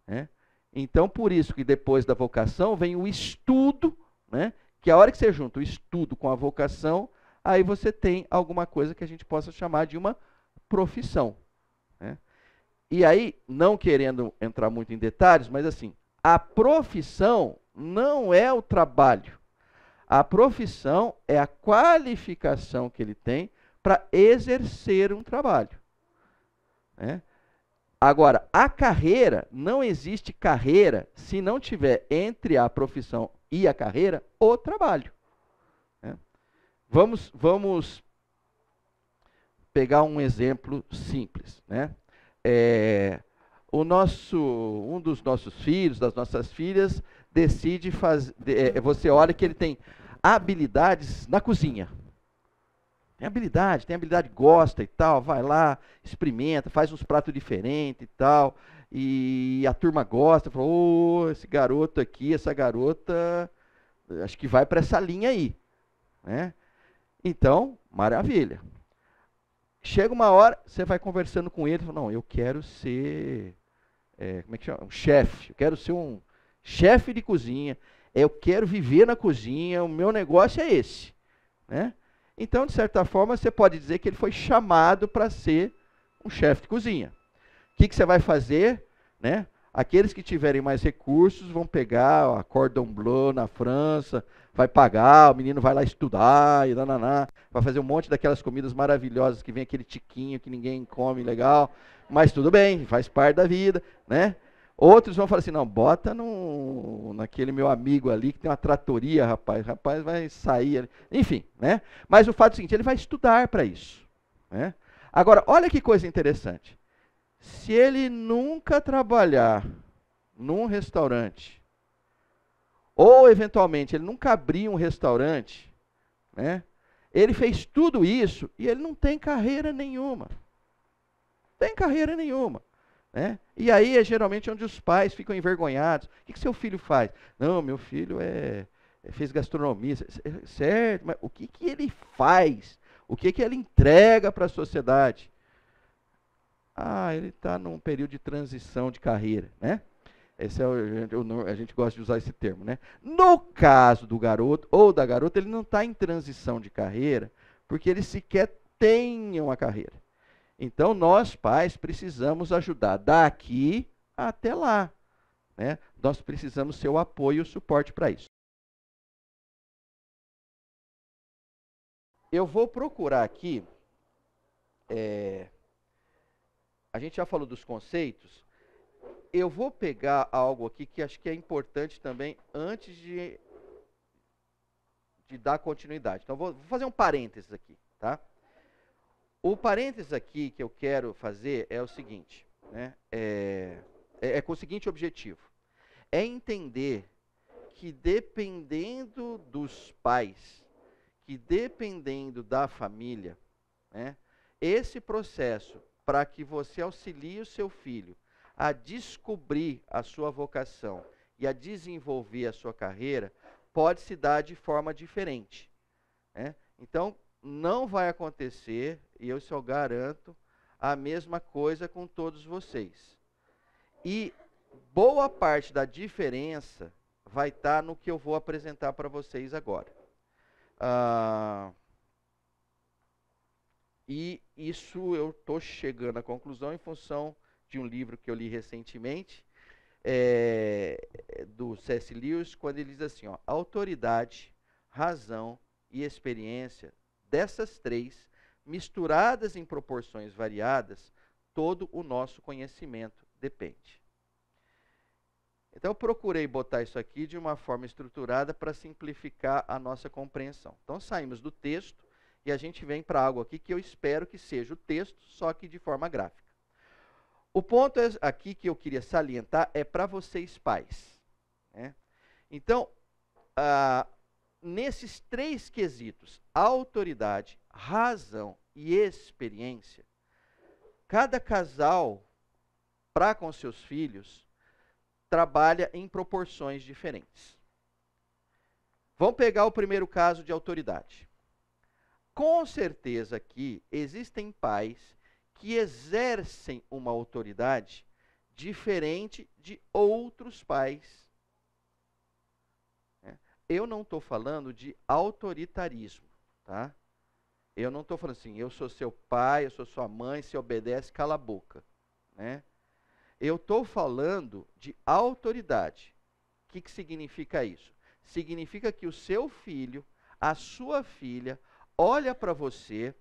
Né? Então, por isso que depois da vocação vem o estudo, né? que a hora que você junta o estudo com a vocação, aí você tem alguma coisa que a gente possa chamar de uma profissão. Né? E aí, não querendo entrar muito em detalhes, mas assim, a profissão não é o trabalho. A profissão é a qualificação que ele tem para exercer um trabalho. Né? Agora, a carreira, não existe carreira se não tiver entre a profissão e a carreira o trabalho. Né? Vamos, vamos pegar um exemplo simples. Né? É, o nosso, um dos nossos filhos, das nossas filhas, decide fazer. É, é, você olha que ele tem habilidades na cozinha. Tem habilidade, tem habilidade, gosta e tal, vai lá, experimenta, faz uns pratos diferentes e tal. E a turma gosta, fala, oh, esse garoto aqui, essa garota, acho que vai para essa linha aí. Né? Então, maravilha. Chega uma hora, você vai conversando com ele, fala, não, eu quero ser, é, como é que chama? Um chefe, eu quero ser um, chefe de cozinha, é, eu quero viver na cozinha, o meu negócio é esse. Né? Então, de certa forma, você pode dizer que ele foi chamado para ser um chefe de cozinha. O que, que você vai fazer? Né? Aqueles que tiverem mais recursos vão pegar a Cordon Bleu na França, vai pagar, o menino vai lá estudar, e nananá, vai fazer um monte daquelas comidas maravilhosas que vem aquele tiquinho que ninguém come legal, mas tudo bem, faz parte da vida, né? Outros vão falar assim, não, bota no, naquele meu amigo ali que tem uma tratoria, rapaz, rapaz vai sair, enfim, né? Mas o fato é o seguinte, ele vai estudar para isso, né? Agora, olha que coisa interessante. Se ele nunca trabalhar num restaurante, ou eventualmente ele nunca abrir um restaurante, né? Ele fez tudo isso e ele não tem carreira nenhuma. tem carreira nenhuma. Né? E aí é geralmente onde os pais ficam envergonhados. O que, que seu filho faz? Não, meu filho é, é fez gastronomia. Certo, mas o que, que ele faz? O que, que ele entrega para a sociedade? Ah, ele está num período de transição de carreira, né? Esse é o, a gente gosta de usar esse termo, né? No caso do garoto ou da garota, ele não está em transição de carreira, porque ele sequer tem uma carreira. Então, nós, pais, precisamos ajudar daqui até lá. Né? Nós precisamos ser o apoio e suporte para isso. Eu vou procurar aqui. É, a gente já falou dos conceitos. Eu vou pegar algo aqui que acho que é importante também antes de, de dar continuidade. Então, vou, vou fazer um parênteses aqui. Tá? O parênteses aqui que eu quero fazer é o seguinte, né? é, é, é com o seguinte objetivo. É entender que dependendo dos pais, que dependendo da família, né, esse processo para que você auxilie o seu filho a descobrir a sua vocação e a desenvolver a sua carreira pode se dar de forma diferente. Né? Então, não vai acontecer, e eu só garanto, a mesma coisa com todos vocês. E boa parte da diferença vai estar tá no que eu vou apresentar para vocês agora. Ah, e isso eu estou chegando à conclusão em função de um livro que eu li recentemente, é, do C.S. Lewis, quando ele diz assim: ó, autoridade, razão e experiência dessas três, misturadas em proporções variadas, todo o nosso conhecimento depende. Então, eu procurei botar isso aqui de uma forma estruturada para simplificar a nossa compreensão. Então, saímos do texto e a gente vem para algo aqui que eu espero que seja o texto, só que de forma gráfica. O ponto é aqui que eu queria salientar é para vocês pais. Né? Então, nesses três quesitos, autoridade, razão e experiência, cada casal, para com seus filhos, trabalha em proporções diferentes. Vamos pegar o primeiro caso de autoridade. Com certeza aqui existem pais que exercem uma autoridade diferente de outros pais eu não estou falando de autoritarismo, tá? Eu não estou falando assim, eu sou seu pai, eu sou sua mãe, se obedece, cala a boca, né? Eu estou falando de autoridade. O que, que significa isso? Significa que o seu filho, a sua filha, olha para você,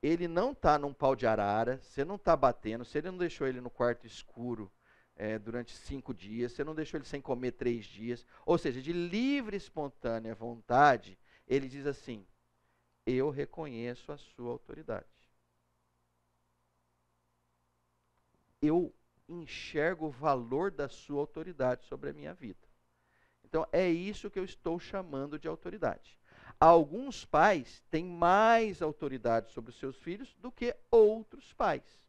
ele não está num pau de arara, você não está batendo, você não deixou ele no quarto escuro, é, durante cinco dias, você não deixou ele sem comer três dias. Ou seja, de livre, espontânea vontade, ele diz assim: Eu reconheço a sua autoridade. Eu enxergo o valor da sua autoridade sobre a minha vida. Então, é isso que eu estou chamando de autoridade. Alguns pais têm mais autoridade sobre os seus filhos do que outros pais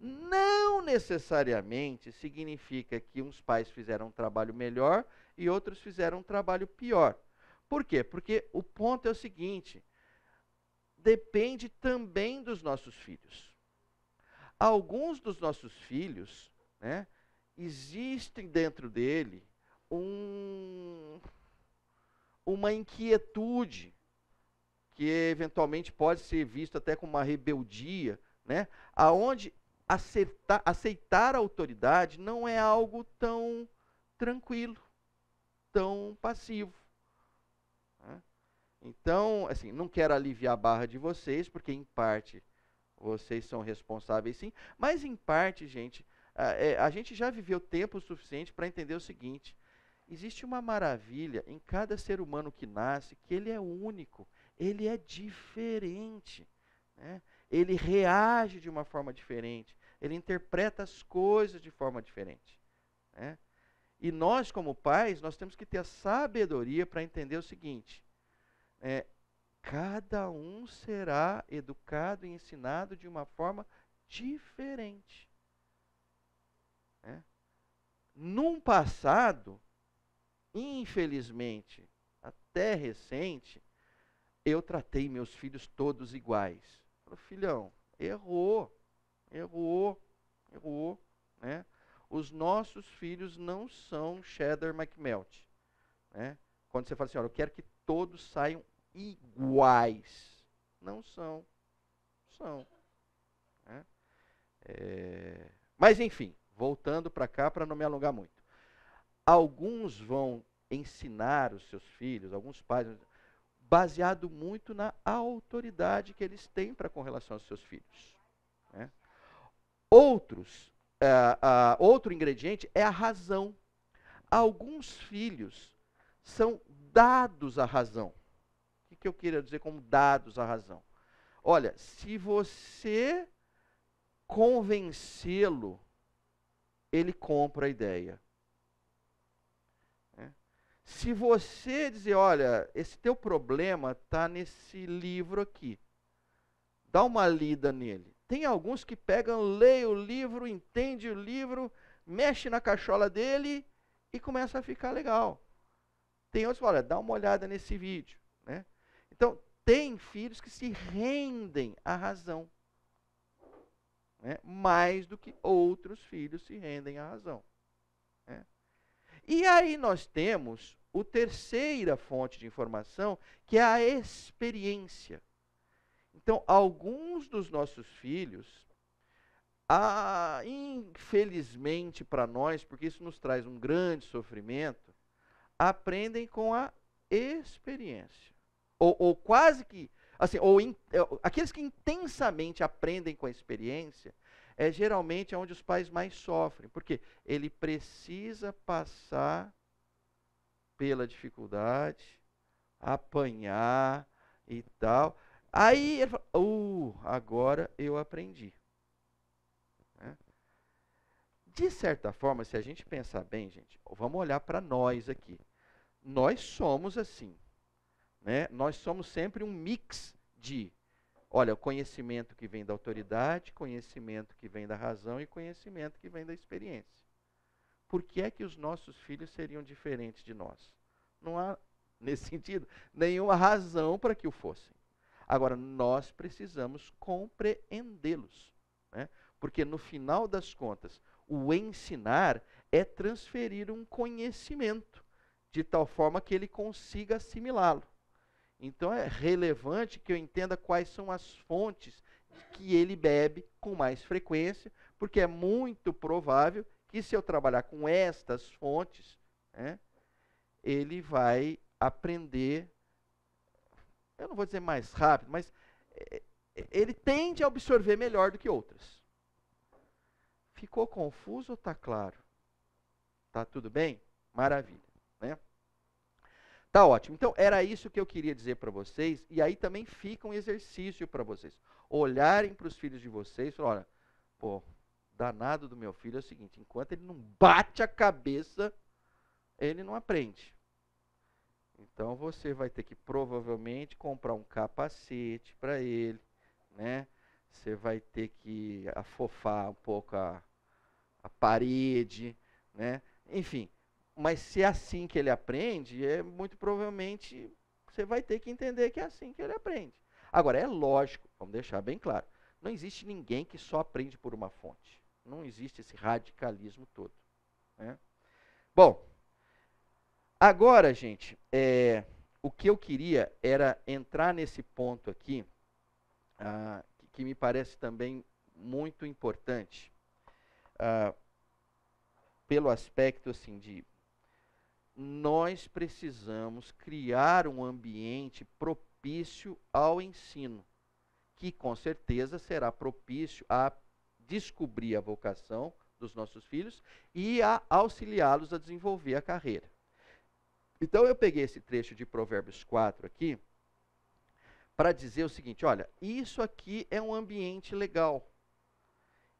não necessariamente significa que uns pais fizeram um trabalho melhor e outros fizeram um trabalho pior. Por quê? Porque o ponto é o seguinte: depende também dos nossos filhos. Alguns dos nossos filhos, né, existem dentro dele um, uma inquietude que eventualmente pode ser visto até como uma rebeldia, né, aonde aceitar, aceitar a autoridade não é algo tão tranquilo, tão passivo. Né? Então, assim, não quero aliviar a barra de vocês, porque em parte vocês são responsáveis sim, mas em parte, gente, a, é, a gente já viveu tempo suficiente para entender o seguinte: existe uma maravilha em cada ser humano que nasce, que ele é único, ele é diferente. Né? ele reage de uma forma diferente ele interpreta as coisas de forma diferente. Né? E nós, como pais, nós temos que ter a sabedoria para entender o seguinte: é, cada um será educado e ensinado de uma forma diferente. Né? Num passado, infelizmente, até recente, eu tratei meus filhos todos iguais. Falei, filhão, errou. Errou, errou, né? Os nossos filhos não são cheddar McMelt, né? Quando você fala assim, olha, eu quero que todos saiam iguais, não são, são. Né? É... Mas enfim, voltando para cá para não me alongar muito. Alguns vão ensinar os seus filhos, alguns pais, baseado muito na autoridade que eles têm para com relação aos seus filhos. Outros, uh, uh, outro ingrediente é a razão. Alguns filhos são dados à razão. O que eu queria dizer como dados à razão? Olha, se você convencê-lo, ele compra a ideia. Né? Se você dizer, olha, esse teu problema está nesse livro aqui, dá uma lida nele. Tem alguns que pegam, leem o livro, entende o livro, mexe na cachola dele e começa a ficar legal. Tem outros que olha, dá uma olhada nesse vídeo. Né? Então, tem filhos que se rendem à razão. Né? Mais do que outros filhos se rendem à razão. Né? E aí nós temos o terceira fonte de informação, que é a experiência. Então, alguns dos nossos filhos, ah, infelizmente para nós, porque isso nos traz um grande sofrimento, aprendem com a experiência. Ou, ou quase que, assim, ou in, é, aqueles que intensamente aprendem com a experiência, é geralmente onde os pais mais sofrem, porque ele precisa passar pela dificuldade, apanhar e tal. Aí ele fala, uh, agora eu aprendi. Né? De certa forma, se a gente pensar bem, gente, vamos olhar para nós aqui. Nós somos assim. Né? Nós somos sempre um mix de, olha, conhecimento que vem da autoridade, conhecimento que vem da razão e conhecimento que vem da experiência. Por que é que os nossos filhos seriam diferentes de nós? Não há, nesse sentido, nenhuma razão para que o fossem. Agora, nós precisamos compreendê-los, né? porque no final das contas, o ensinar é transferir um conhecimento de tal forma que ele consiga assimilá-lo. Então é relevante que eu entenda quais são as fontes que ele bebe com mais frequência, porque é muito provável que se eu trabalhar com estas fontes, né, ele vai aprender eu não vou dizer mais rápido, mas eh, eh, ele tende a absorver melhor do que outras. Ficou confuso ou está claro? Tá tudo bem? Maravilha, né? Tá ótimo. Então era isso que eu queria dizer para vocês e aí também fica um exercício para vocês olharem para os filhos de vocês, falar, olha, pô, danado do meu filho é o seguinte, enquanto ele não bate a cabeça, ele não aprende. Então você vai ter que provavelmente comprar um capacete para ele, né? Você vai ter que afofar um pouco a, a parede, né? Enfim, mas se é assim que ele aprende, é muito provavelmente você vai ter que entender que é assim que ele aprende. Agora é lógico, vamos deixar bem claro, não existe ninguém que só aprende por uma fonte. Não existe esse radicalismo todo, né? Bom, Agora, gente, é, o que eu queria era entrar nesse ponto aqui, ah, que me parece também muito importante, ah, pelo aspecto assim de nós precisamos criar um ambiente propício ao ensino, que com certeza será propício a descobrir a vocação dos nossos filhos e a auxiliá-los a desenvolver a carreira. Então eu peguei esse trecho de Provérbios 4 aqui para dizer o seguinte: olha, isso aqui é um ambiente legal.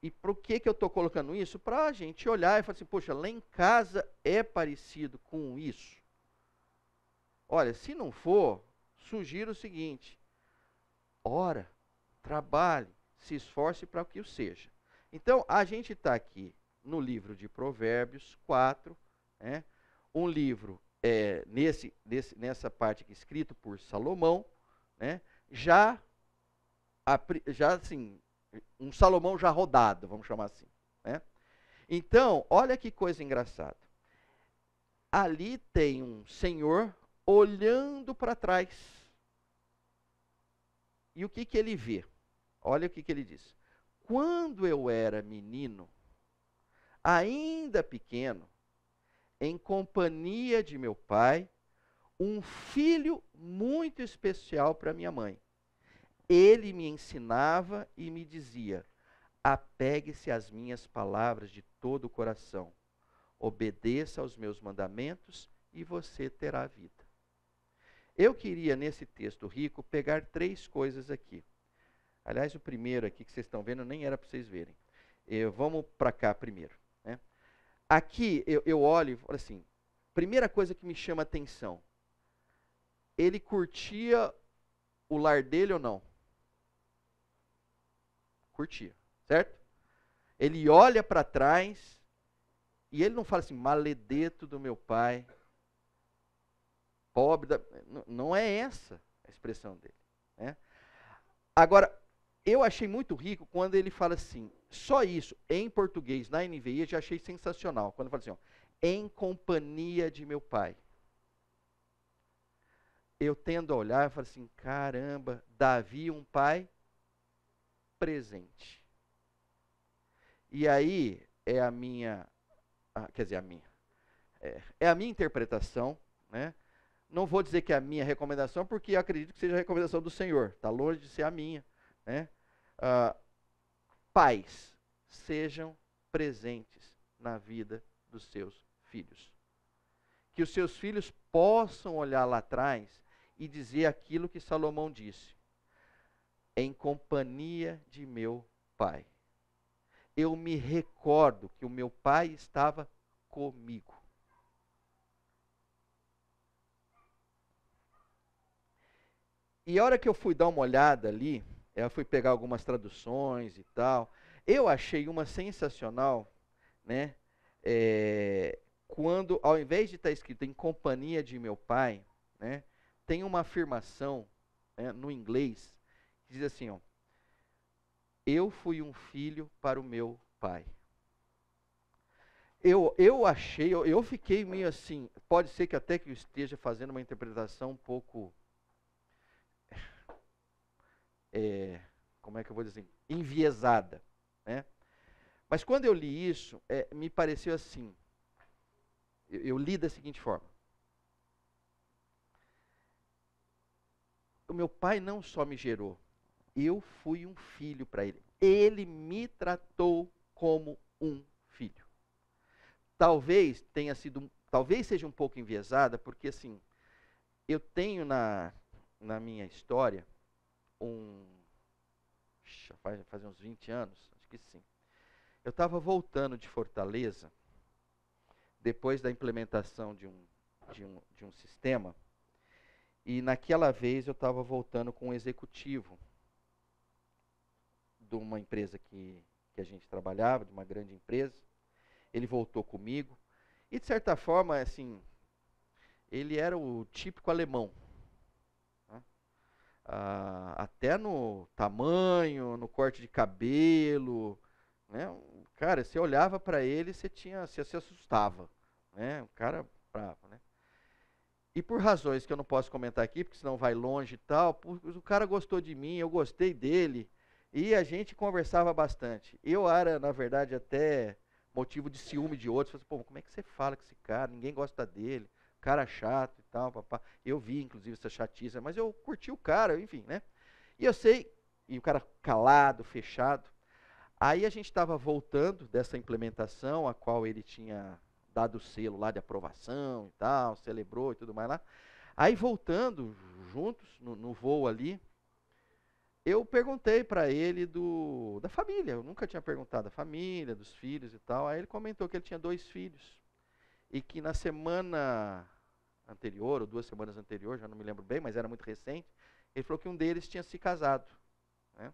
E por que, que eu estou colocando isso? Para a gente olhar e falar assim, poxa, lá em casa é parecido com isso. Olha, se não for, sugiro o seguinte: ora, trabalhe, se esforce para que o seja. Então, a gente está aqui no livro de Provérbios 4, né, um livro é, nesse, nesse, nessa parte aqui, escrito por Salomão, né, já, já assim, um Salomão já rodado, vamos chamar assim. Né? Então, olha que coisa engraçada. Ali tem um senhor olhando para trás. E o que, que ele vê? Olha o que, que ele diz. Quando eu era menino, ainda pequeno, em companhia de meu pai, um filho muito especial para minha mãe. Ele me ensinava e me dizia: apegue-se às minhas palavras de todo o coração, obedeça aos meus mandamentos e você terá vida. Eu queria, nesse texto rico, pegar três coisas aqui. Aliás, o primeiro aqui que vocês estão vendo nem era para vocês verem. Eu, vamos para cá primeiro aqui eu, eu olho e falo assim, primeira coisa que me chama atenção, ele curtia o lar dele ou não? Curtia, certo? Ele olha para trás e ele não fala assim, maledeto do meu pai, pobre, da... não é essa a expressão dele. Né? Agora, eu achei muito rico quando ele fala assim, só isso, em português, na NVI, eu já achei sensacional. Quando fala assim, ó, em companhia de meu pai. Eu tendo a olhar e falo assim, caramba, Davi, um pai presente. E aí é a minha, ah, quer dizer, a minha, é, é a minha interpretação, né? Não vou dizer que é a minha recomendação, porque acredito que seja a recomendação do Senhor. Está longe de ser a minha, né? Ah, pais, sejam presentes na vida dos seus filhos. Que os seus filhos possam olhar lá atrás e dizer aquilo que Salomão disse: Em companhia de meu pai. Eu me recordo que o meu pai estava comigo. E a hora que eu fui dar uma olhada ali, eu fui pegar algumas traduções e tal. Eu achei uma sensacional, né? É, quando, ao invés de estar tá escrito em companhia de meu pai, né, tem uma afirmação né, no inglês que diz assim: ó, Eu fui um filho para o meu pai. Eu, eu achei, eu, eu fiquei meio assim. Pode ser que até que eu esteja fazendo uma interpretação um pouco é, como é que eu vou dizer, enviesada. Né? Mas quando eu li isso, é, me pareceu assim. Eu, eu li da seguinte forma. O meu pai não só me gerou, eu fui um filho para ele. Ele me tratou como um filho. Talvez tenha sido, talvez seja um pouco enviesada, porque assim, eu tenho na, na minha história um. Faz, faz uns 20 anos, acho que sim. Eu estava voltando de Fortaleza, depois da implementação de um, de um, de um sistema, e naquela vez eu estava voltando com um executivo de uma empresa que, que a gente trabalhava, de uma grande empresa. Ele voltou comigo, e de certa forma, assim, ele era o típico alemão ah, até no tamanho, no corte de cabelo, né? Cara, você olhava para ele, você tinha, você se assustava, né? Um cara bravo, né? E por razões que eu não posso comentar aqui, porque senão vai longe e tal, o cara gostou de mim, eu gostei dele, e a gente conversava bastante. Eu era, na verdade, até motivo de ciúme de outros. Falei, assim, pô, como é que você fala com esse cara? Ninguém gosta dele cara chato e tal, papá. Eu vi, inclusive, essa chatiza, mas eu curti o cara, enfim, né? E eu sei, e o cara calado, fechado. Aí a gente estava voltando dessa implementação, a qual ele tinha dado o selo lá de aprovação e tal, celebrou e tudo mais lá. Aí voltando juntos, no, no voo ali, eu perguntei para ele do da família. Eu nunca tinha perguntado da família, dos filhos e tal. Aí ele comentou que ele tinha dois filhos e que na semana anterior, ou duas semanas anterior, já não me lembro bem, mas era muito recente, ele falou que um deles tinha se casado. Né?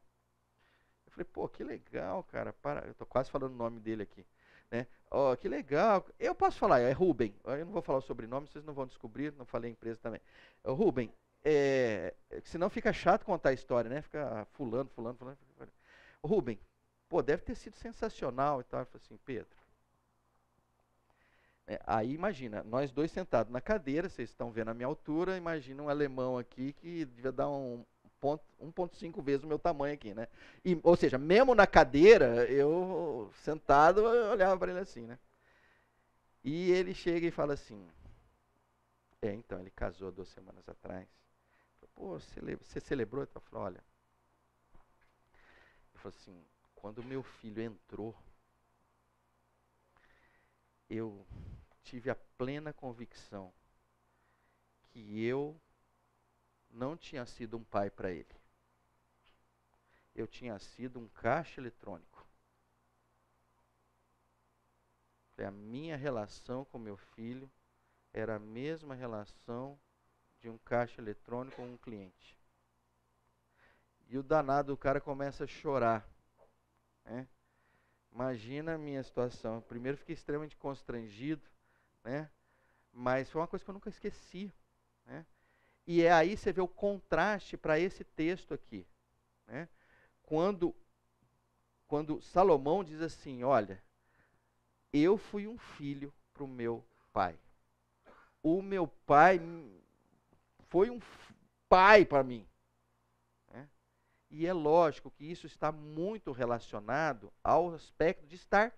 Eu falei, pô, que legal, cara. Para... Eu estou quase falando o nome dele aqui. Né? Oh, que legal. Eu posso falar, é Ruben. Eu não vou falar o sobrenome, vocês não vão descobrir, não falei a empresa também. Oh, Ruben, é... é senão fica chato contar a história, né? Fica fulano, fulano, fulano. fulano. Ruben, pô, deve ter sido sensacional e tal. Eu falei assim, Pedro, é, aí imagina, nós dois sentados na cadeira, vocês estão vendo a minha altura, imagina um alemão aqui que devia dar um, 1.5 vezes o meu tamanho aqui, né? E, ou seja, mesmo na cadeira, eu sentado, eu olhava para ele assim, né? E ele chega e fala assim: É, então, ele casou duas semanas atrás. Pô, você celebrou? Ele eu Olha. Eu falei assim: Quando meu filho entrou eu tive a plena convicção que eu não tinha sido um pai para ele. Eu tinha sido um caixa eletrônico. É a minha relação com meu filho era a mesma relação de um caixa eletrônico com um cliente. E o danado, o cara começa a chorar. Né? Imagina a minha situação. Primeiro fiquei extremamente constrangido, né? Mas foi uma coisa que eu nunca esqueci, né? E é aí você vê o contraste para esse texto aqui, né? Quando quando Salomão diz assim, olha, eu fui um filho para o meu pai. O meu pai foi um pai para mim. E é lógico que isso está muito relacionado ao aspecto de estar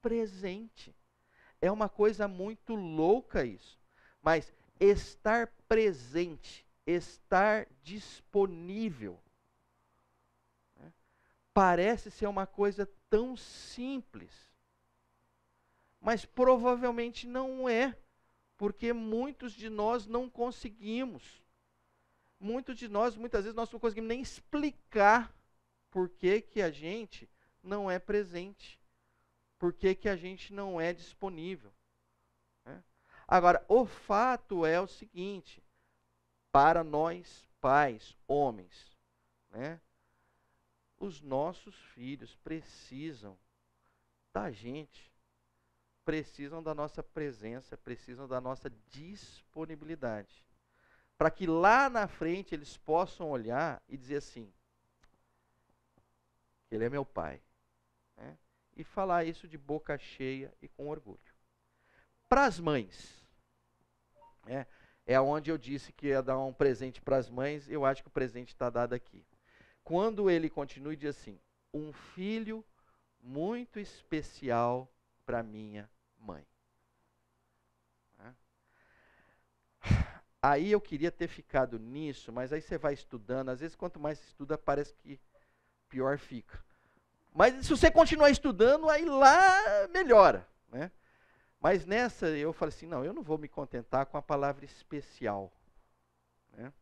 presente. É uma coisa muito louca isso. Mas estar presente, estar disponível, né? parece ser uma coisa tão simples. Mas provavelmente não é, porque muitos de nós não conseguimos muitos de nós, muitas vezes, nós não conseguimos nem explicar por que, que a gente não é presente, por que, que a gente não é disponível. Né? Agora, o fato é o seguinte: para nós, pais, homens, né, os nossos filhos precisam da gente, precisam da nossa presença, precisam da nossa disponibilidade para que lá na frente eles possam olhar e dizer assim: Ele é meu pai. Né? E falar isso de boca cheia e com orgulho. Para as mães, né? é onde eu disse que ia dar um presente para as mães, eu acho que o presente está dado aqui. Quando ele continua e diz assim: Um filho muito especial para minha mãe. Aí eu queria ter ficado nisso, mas aí você vai estudando. Às vezes, quanto mais estuda, parece que pior fica. Mas se você continuar estudando, aí lá melhora. Né? Mas nessa eu falei assim: não, eu não vou me contentar com a palavra especial. O né?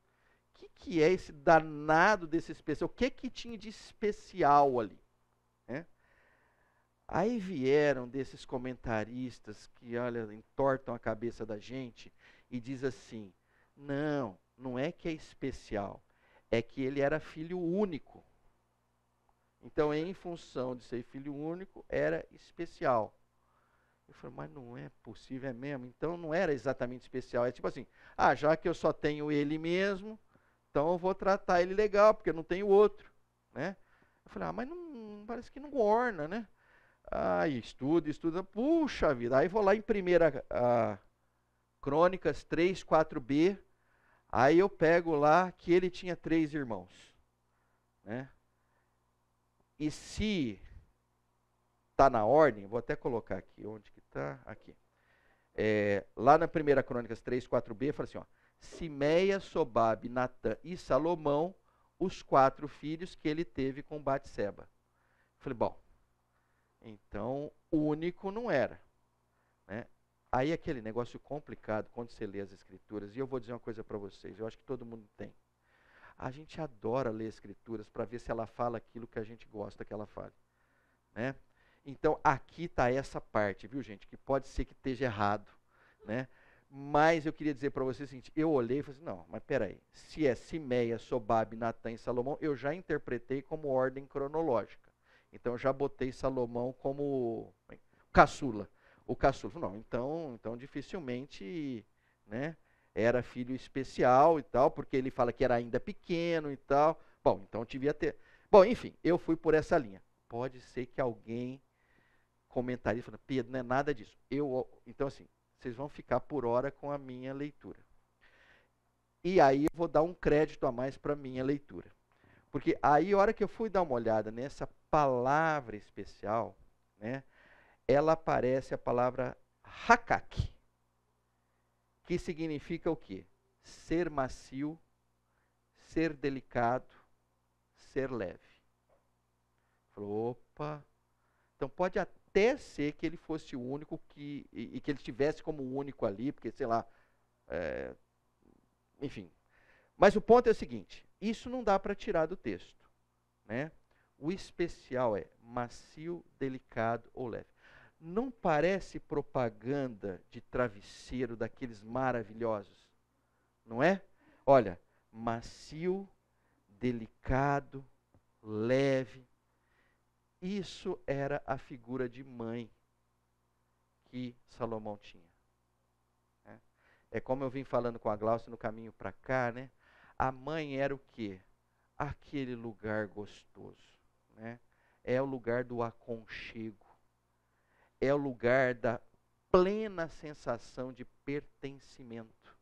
que, que é esse danado desse especial? O que, que tinha de especial ali? Né? Aí vieram desses comentaristas que, olha, entortam a cabeça da gente e diz assim: não, não é que é especial, é que ele era filho único. Então, em função de ser filho único, era especial. Eu falei, mas não é possível, é mesmo? Então não era exatamente especial. É tipo assim, ah, já que eu só tenho ele mesmo, então eu vou tratar ele legal, porque eu não tenho outro. Né? Eu falei, ah, mas não, parece que não orna, né? Aí ah, estuda, estuda, puxa vida. Aí vou lá em primeira ah, Crônicas 3, 4b, Aí eu pego lá que ele tinha três irmãos. Né? E se está na ordem, vou até colocar aqui onde que está, aqui. É, lá na primeira Crônicas 3, 4b, fala assim, ó, Simeia, Sobabe, Natã e Salomão, os quatro filhos que ele teve com Batseba. Falei, bom, então único não era. Né? Aí aquele negócio complicado quando você lê as escrituras, e eu vou dizer uma coisa para vocês, eu acho que todo mundo tem. A gente adora ler escrituras para ver se ela fala aquilo que a gente gosta que ela fale, né? Então aqui está essa parte, viu gente, que pode ser que esteja errado, né? Mas eu queria dizer para vocês o seguinte, eu olhei e falei assim, não, mas peraí, se é Simeia, Sobabe, Natan e Salomão, eu já interpretei como ordem cronológica. Então eu já botei Salomão como caçula o caçula falou, não, então, então dificilmente, né, era filho especial e tal, porque ele fala que era ainda pequeno e tal. Bom, então devia ter. Bom, enfim, eu fui por essa linha. Pode ser que alguém comentaria falando, Pedro, não é nada disso. Eu, então assim, vocês vão ficar por hora com a minha leitura. E aí eu vou dar um crédito a mais para minha leitura. Porque aí, a hora que eu fui dar uma olhada nessa palavra especial, né? ela aparece a palavra hakak, que significa o quê? Ser macio, ser delicado, ser leve. Falou, opa. Então pode até ser que ele fosse o único que e, e que ele estivesse como o único ali, porque sei lá, é, enfim. Mas o ponto é o seguinte: isso não dá para tirar do texto, né? O especial é macio, delicado ou leve não parece propaganda de travesseiro daqueles maravilhosos, não é? Olha, macio, delicado, leve. Isso era a figura de mãe que Salomão tinha. Né? É como eu vim falando com a Glaucia no caminho para cá, né? A mãe era o quê? Aquele lugar gostoso, né? É o lugar do aconchego é o lugar da plena sensação de pertencimento.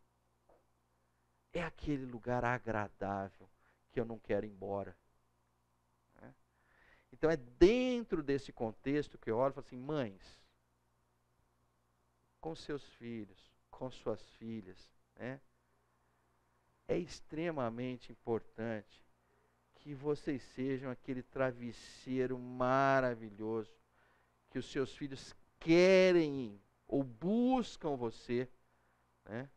É aquele lugar agradável que eu não quero ir embora. Né? Então é dentro desse contexto que eu olho e falo assim, mães, com seus filhos, com suas filhas, né? É extremamente importante que vocês sejam aquele travesseiro maravilhoso que os seus filhos querem ou buscam você, né?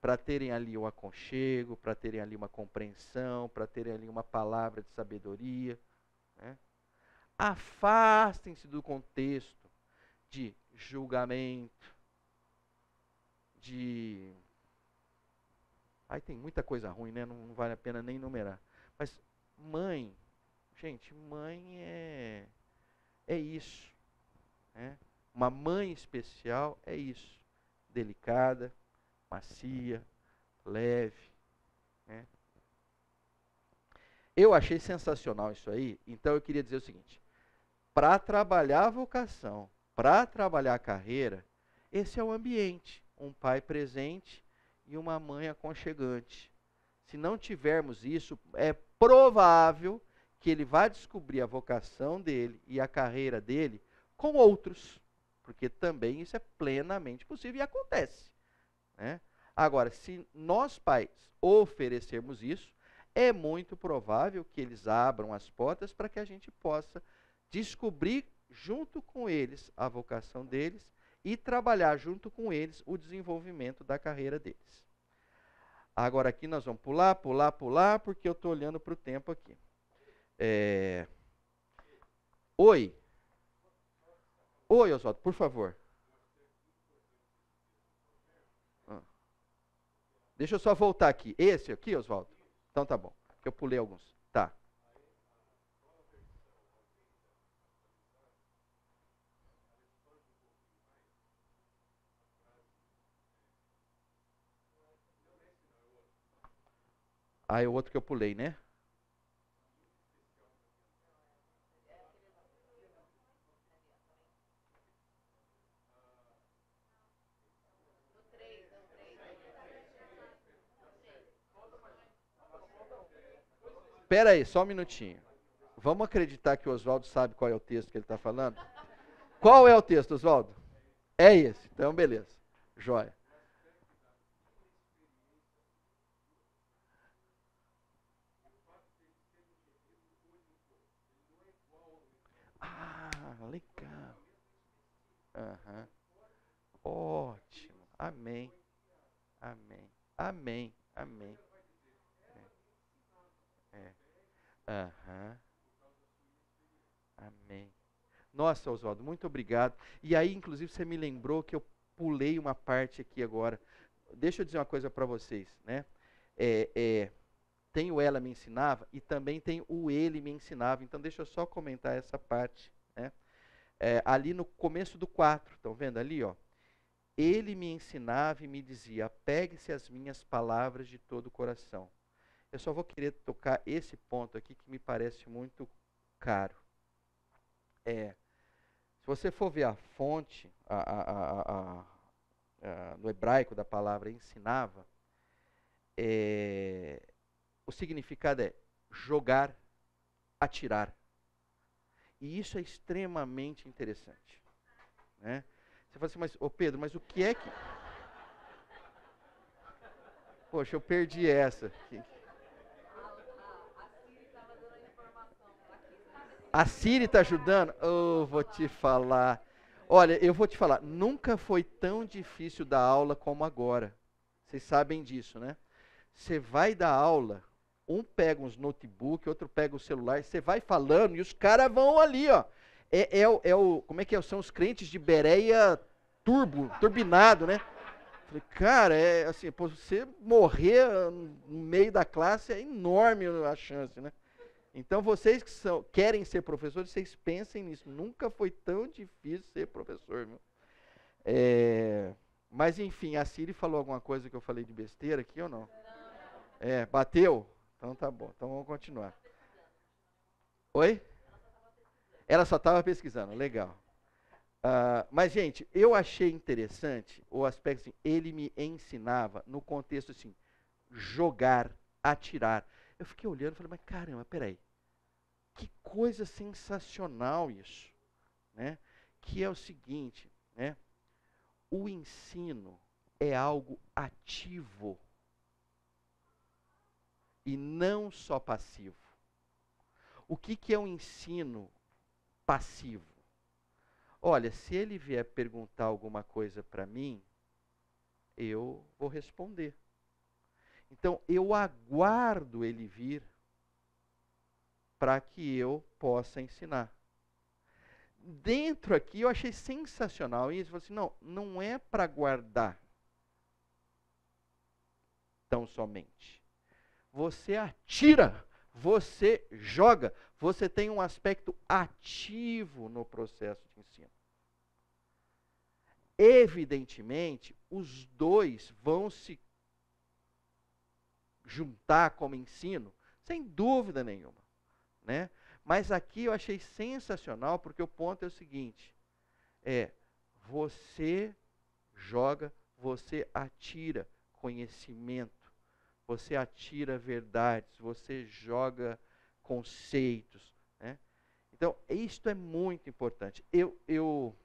Para terem ali o um aconchego, para terem ali uma compreensão, para terem ali uma palavra de sabedoria. Né? Afastem-se do contexto de julgamento, de. Aí tem muita coisa ruim, né? Não, não vale a pena nem enumerar. Mas mãe, gente, mãe é é isso. Né? Uma mãe especial é isso. Delicada, macia, leve. Né? Eu achei sensacional isso aí, então eu queria dizer o seguinte: para trabalhar a vocação, para trabalhar a carreira, esse é o ambiente. Um pai presente e uma mãe aconchegante. Se não tivermos isso, é provável que ele vai descobrir a vocação dele e a carreira dele com outros, porque também isso é plenamente possível e acontece. Né? Agora, se nós pais oferecermos isso, é muito provável que eles abram as portas para que a gente possa descobrir junto com eles a vocação deles e trabalhar junto com eles o desenvolvimento da carreira deles. Agora aqui nós vamos pular, pular, pular, porque eu estou olhando para o tempo aqui. É... Oi. Oi, Oswaldo, por favor. Ah. Deixa eu só voltar aqui. Esse aqui, Oswaldo? Então tá bom. Eu pulei alguns. Tá. Aí ah, é o outro que eu pulei, né? Pera aí, só um minutinho. Vamos acreditar que o Oswaldo sabe qual é o texto que ele está falando? Qual é o texto, Oswaldo? É esse. Então, beleza. Joia. Ah, legal. Uhum. Ótimo. Amém. Amém. Amém. Amém. Aham. Uhum. Amém. Nossa, Oswaldo, muito obrigado. E aí, inclusive, você me lembrou que eu pulei uma parte aqui agora. Deixa eu dizer uma coisa para vocês, né? É, é, tem o ela me ensinava e também tem o ele me ensinava. Então, deixa eu só comentar essa parte, né? É, ali no começo do 4, estão vendo ali, ó? Ele me ensinava e me dizia: Pegue se às minhas palavras de todo o coração. Eu só vou querer tocar esse ponto aqui que me parece muito caro. É, se você for ver a fonte a, a, a, no hebraico da palavra ensinava, é, o significado é jogar, atirar. E isso é extremamente interessante. Né? Você fala assim, mas, ô Pedro, mas o que é que. Poxa, eu perdi essa. A Siri tá ajudando? Eu oh, vou te falar. Olha, eu vou te falar, nunca foi tão difícil dar aula como agora. Vocês sabem disso, né? Você vai dar aula, um pega uns notebook, outro pega o celular, você vai falando e os caras vão ali, ó. É, é, é, o, como é que é? São os crentes de Bereia turbo, turbinado, né? Falei, cara, é assim, você morrer no meio da classe é enorme a chance, né? Então, vocês que são, querem ser professores, vocês pensem nisso. Nunca foi tão difícil ser professor. É, mas, enfim, a Siri falou alguma coisa que eu falei de besteira aqui ou não? É, bateu? Então tá bom, então vamos continuar. Oi? Ela só estava pesquisando, legal. Uh, mas, gente, eu achei interessante o aspecto assim, ele me ensinava no contexto assim, jogar, atirar. Eu fiquei olhando e falei, mas caramba, peraí. Que coisa sensacional isso, né? Que é o seguinte, né? O ensino é algo ativo e não só passivo. O que, que é o um ensino passivo? Olha, se ele vier perguntar alguma coisa para mim, eu vou responder. Então, eu aguardo ele vir para que eu possa ensinar. Dentro aqui eu achei sensacional isso. Eu falei assim, não, não é para guardar tão somente. Você atira, você joga, você tem um aspecto ativo no processo de ensino. Evidentemente, os dois vão se juntar como ensino, sem dúvida nenhuma né? Mas aqui eu achei sensacional porque o ponto é o seguinte: é você joga, você atira conhecimento, você atira verdades, você joga conceitos, né? Então, isto é muito importante. Eu eu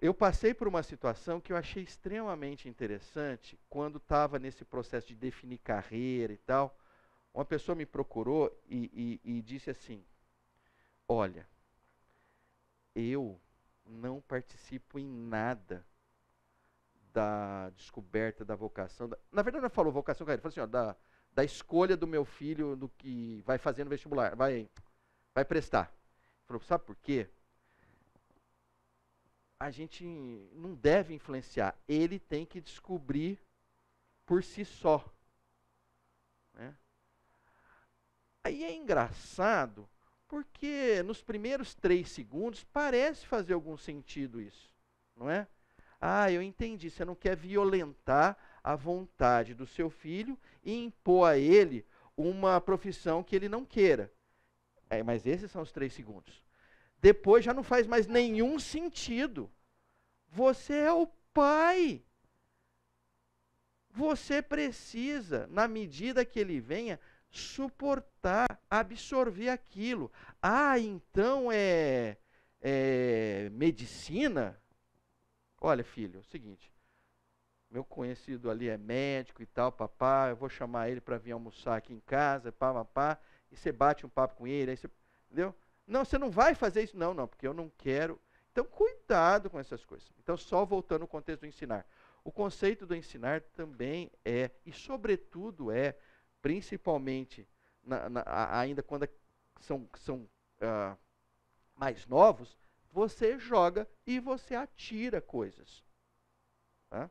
eu passei por uma situação que eu achei extremamente interessante quando estava nesse processo de definir carreira e tal uma pessoa me procurou e, e, e disse assim: Olha, eu não participo em nada da descoberta da vocação. Da, na verdade, ela falou vocação, cara, falou assim, ó, da, da escolha do meu filho do que vai fazer no vestibular, vai, vai prestar. Ele falou, sabe por quê? A gente não deve influenciar. Ele tem que descobrir por si só. Aí é engraçado, porque nos primeiros três segundos parece fazer algum sentido isso, não é? Ah, eu entendi, você não quer violentar a vontade do seu filho e impor a ele uma profissão que ele não queira. É, mas esses são os três segundos. Depois já não faz mais nenhum sentido. Você é o pai. Você precisa, na medida que ele venha, suportar, absorver aquilo. Ah, então é, é medicina? Olha, filho, é o seguinte. Meu conhecido ali é médico e tal, papá. Eu vou chamar ele para vir almoçar aqui em casa, pá, pá, pá. E você bate um papo com ele, aí você, entendeu? Não, você não vai fazer isso, não, não, porque eu não quero. Então, cuidado com essas coisas. Então, só voltando ao contexto do ensinar. O conceito do ensinar também é, e sobretudo é, principalmente na, na, ainda quando é são, são uh, mais novos, você joga e você atira coisas. Tá?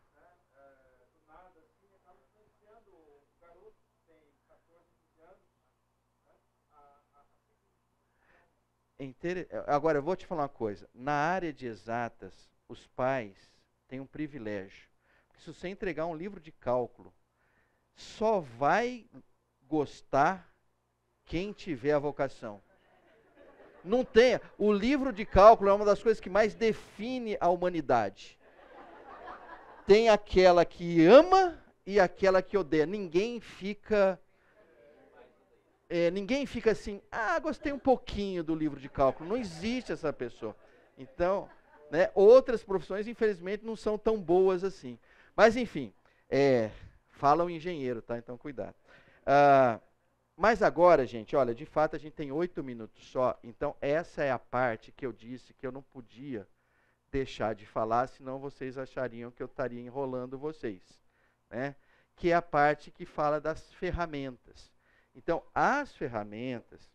Eh, agora, eu vou te falar uma coisa. Na área de exatas, os pais têm um privilégio. Porque se você entregar um livro de cálculo, só vai gostar quem tiver a vocação. Não tem. O livro de cálculo é uma das coisas que mais define a humanidade. Tem aquela que ama e aquela que odeia. Ninguém fica é, ninguém fica assim, ah, gostei um pouquinho do livro de cálculo. Não existe essa pessoa. Então, né, outras profissões, infelizmente, não são tão boas assim. Mas, enfim, é, fala o engenheiro, tá? Então, cuidado. Ah, mas agora, gente, olha, de fato a gente tem oito minutos só. Então, essa é a parte que eu disse que eu não podia deixar de falar, senão vocês achariam que eu estaria enrolando vocês. Né? Que é a parte que fala das ferramentas. Então, as ferramentas,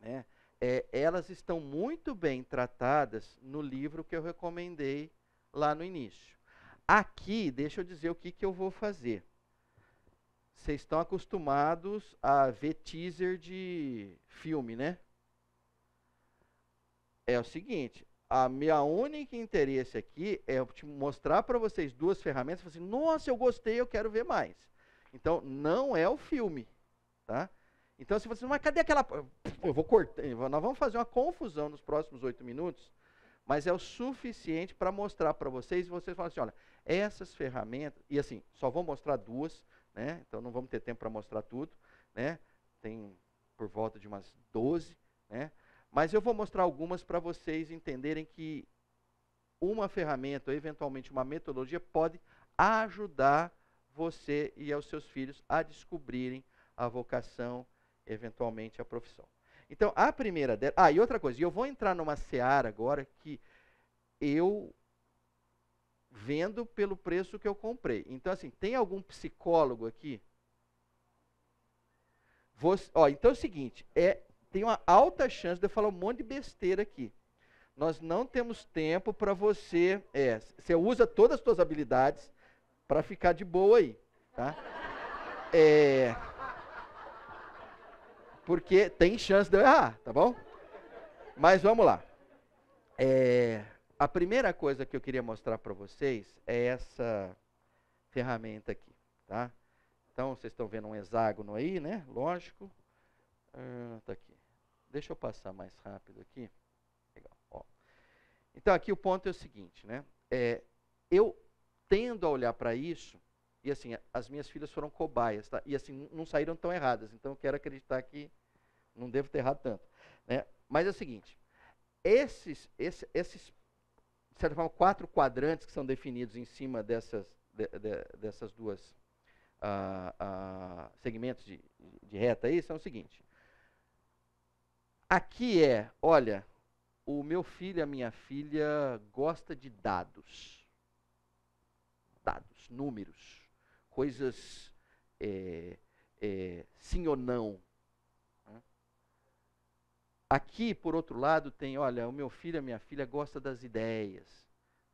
né, é, elas estão muito bem tratadas no livro que eu recomendei lá no início. Aqui, deixa eu dizer o que, que eu vou fazer. Vocês estão acostumados a ver teaser de filme, né? É o seguinte, a minha única interesse aqui é mostrar para vocês duas ferramentas, assim, nossa, eu gostei, eu quero ver mais. Então, não é o filme. Tá? Então, se você, assim, mas cadê aquela. Eu vou cortar. Nós vamos fazer uma confusão nos próximos oito minutos, mas é o suficiente para mostrar para vocês. E vocês falam assim: olha, essas ferramentas. E assim, só vou mostrar duas, né? Então não vamos ter tempo para mostrar tudo, né? Tem por volta de umas 12, né? Mas eu vou mostrar algumas para vocês entenderem que uma ferramenta, ou eventualmente uma metodologia, pode ajudar você e aos seus filhos a descobrirem a vocação, eventualmente a profissão. Então, a primeira dela. Ah, e outra coisa, eu vou entrar numa seara agora que eu vendo pelo preço que eu comprei. Então, assim, tem algum psicólogo aqui? Você, ó, então é o seguinte, é, tem uma alta chance de eu falar um monte de besteira aqui. Nós não temos tempo para você. É, você usa todas as suas habilidades para ficar de boa aí. Tá? É porque tem chance de eu errar, tá bom? Mas vamos lá. É, a primeira coisa que eu queria mostrar para vocês é essa ferramenta aqui, tá? Então, vocês estão vendo um hexágono aí, né? Lógico. Está ah, tá aqui. Deixa eu passar mais rápido aqui. Legal. Então, aqui o ponto é o seguinte, né? É, eu tendo a olhar para isso e assim, as minhas filhas foram cobaias, tá? E assim, não saíram tão erradas. Então eu quero acreditar que não devo ter errado tanto. Né? Mas é o seguinte, esses, esses, esses, de certa forma, quatro quadrantes que são definidos em cima dessas, de, de, dessas duas ah, ah, segmentos de, de reta aí, são o seguinte. Aqui é, olha, o meu filho, a minha filha gosta de dados. Dados, números coisas é, é, sim ou não. Né? Aqui, por outro lado, tem, olha, o meu filho, a minha filha gosta das ideias,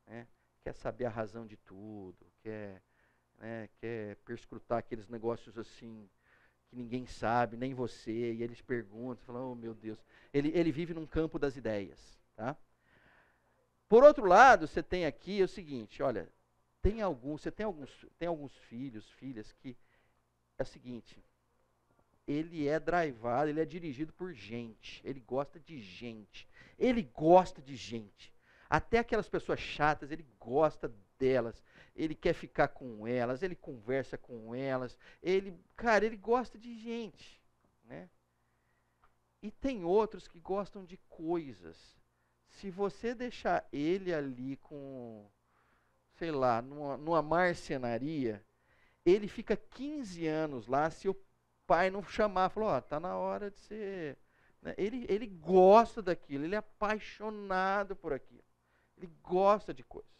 né? quer saber a razão de tudo, quer, né, quer perscrutar aqueles negócios assim que ninguém sabe, nem você, e eles perguntam, falam, oh meu Deus, ele, ele vive num campo das ideias, tá? Por outro lado, você tem aqui o seguinte, olha, tem alguns, você tem alguns, tem alguns filhos, filhas que é o seguinte, ele é drivado, ele é dirigido por gente, ele gosta de gente. Ele gosta de gente. Até aquelas pessoas chatas, ele gosta delas. Ele quer ficar com elas, ele conversa com elas. Ele, cara, ele gosta de gente, né? E tem outros que gostam de coisas. Se você deixar ele ali com sei lá, numa, numa marcenaria, ele fica 15 anos lá se o pai não chamar, falou, ó, oh, tá na hora de ser. Né? Ele, ele gosta daquilo, ele é apaixonado por aquilo. Ele gosta de coisas.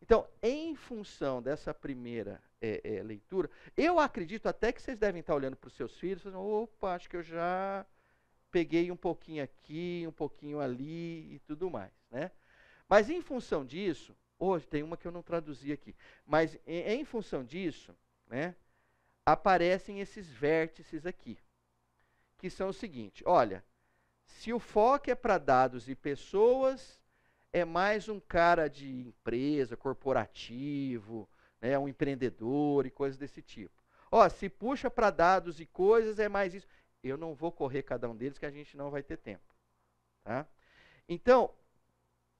Então, em função dessa primeira é, é, leitura, eu acredito até que vocês devem estar olhando para os seus filhos e falando, opa, acho que eu já peguei um pouquinho aqui, um pouquinho ali e tudo mais. Né? Mas em função disso, Hoje tem uma que eu não traduzi aqui. Mas em, em função disso, né, aparecem esses vértices aqui, que são o seguinte: olha, se o foco é para dados e pessoas, é mais um cara de empresa, corporativo, né, um empreendedor e coisas desse tipo. Ó, se puxa para dados e coisas, é mais isso. Eu não vou correr cada um deles, que a gente não vai ter tempo. Tá? Então,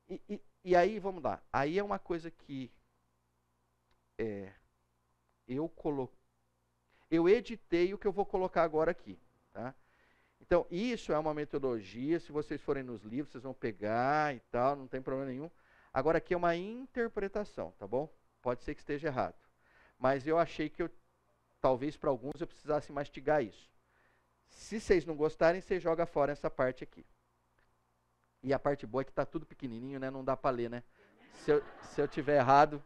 e, e e aí, vamos lá. Aí é uma coisa que é, eu Eu editei o que eu vou colocar agora aqui. Tá? Então, isso é uma metodologia. Se vocês forem nos livros, vocês vão pegar e tal, não tem problema nenhum. Agora, aqui é uma interpretação, tá bom? Pode ser que esteja errado. Mas eu achei que eu, talvez para alguns eu precisasse mastigar isso. Se vocês não gostarem, vocês jogam fora essa parte aqui. E a parte boa é que está tudo pequenininho, né? Não dá para ler, né? Se eu, se eu tiver errado,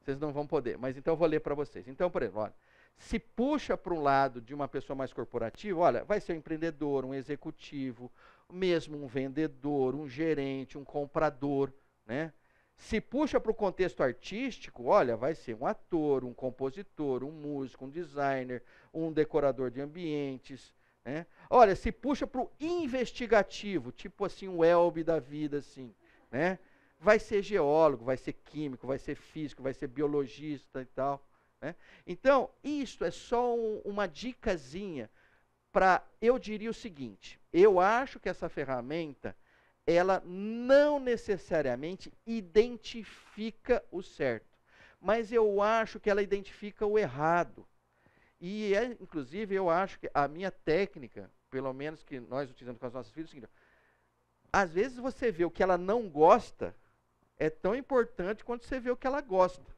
vocês não vão poder. Mas então eu vou ler para vocês. Então, por exemplo, olha, se puxa para um lado de uma pessoa mais corporativa, olha, vai ser um empreendedor, um executivo, mesmo um vendedor, um gerente, um comprador, né? Se puxa para o contexto artístico, olha, vai ser um ator, um compositor, um músico, um designer, um decorador de ambientes, né? Olha, se puxa para o investigativo, tipo assim, o Elbe da vida, assim, né? Vai ser geólogo, vai ser químico, vai ser físico, vai ser biologista e tal. Né? Então, isto é só um, uma dicasinha para, eu diria o seguinte, eu acho que essa ferramenta, ela não necessariamente identifica o certo, mas eu acho que ela identifica o errado. E, é, inclusive, eu acho que a minha técnica, pelo menos que nós utilizamos com as nossas filhas, é o seguinte: às vezes você vê o que ela não gosta, é tão importante quanto você vê o que ela gosta.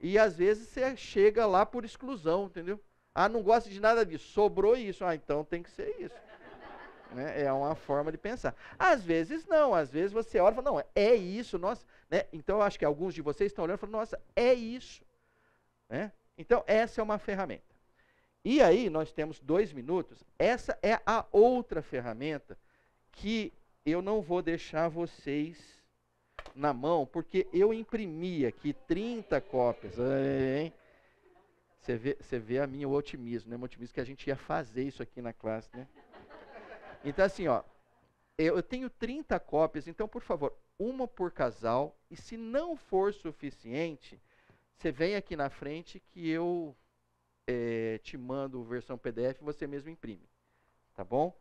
E às vezes você chega lá por exclusão, entendeu? Ah, não gosta de nada disso, sobrou isso, ah, então tem que ser isso. né? É uma forma de pensar. Às vezes não, às vezes você olha e fala, não, é isso, nossa. Né? Então eu acho que alguns de vocês estão olhando e falando, nossa, é isso. Né? Então essa é uma ferramenta. E aí nós temos dois minutos. Essa é a outra ferramenta que eu não vou deixar vocês na mão, porque eu imprimi aqui 30 cópias. Você vê, você vê a minha o otimismo, né? O otimismo que a gente ia fazer isso aqui na classe, né? Então assim, ó, eu tenho 30 cópias, então por favor, uma por casal e se não for suficiente, você vem aqui na frente que eu é, te mando versão PDF, você mesmo imprime. Tá bom?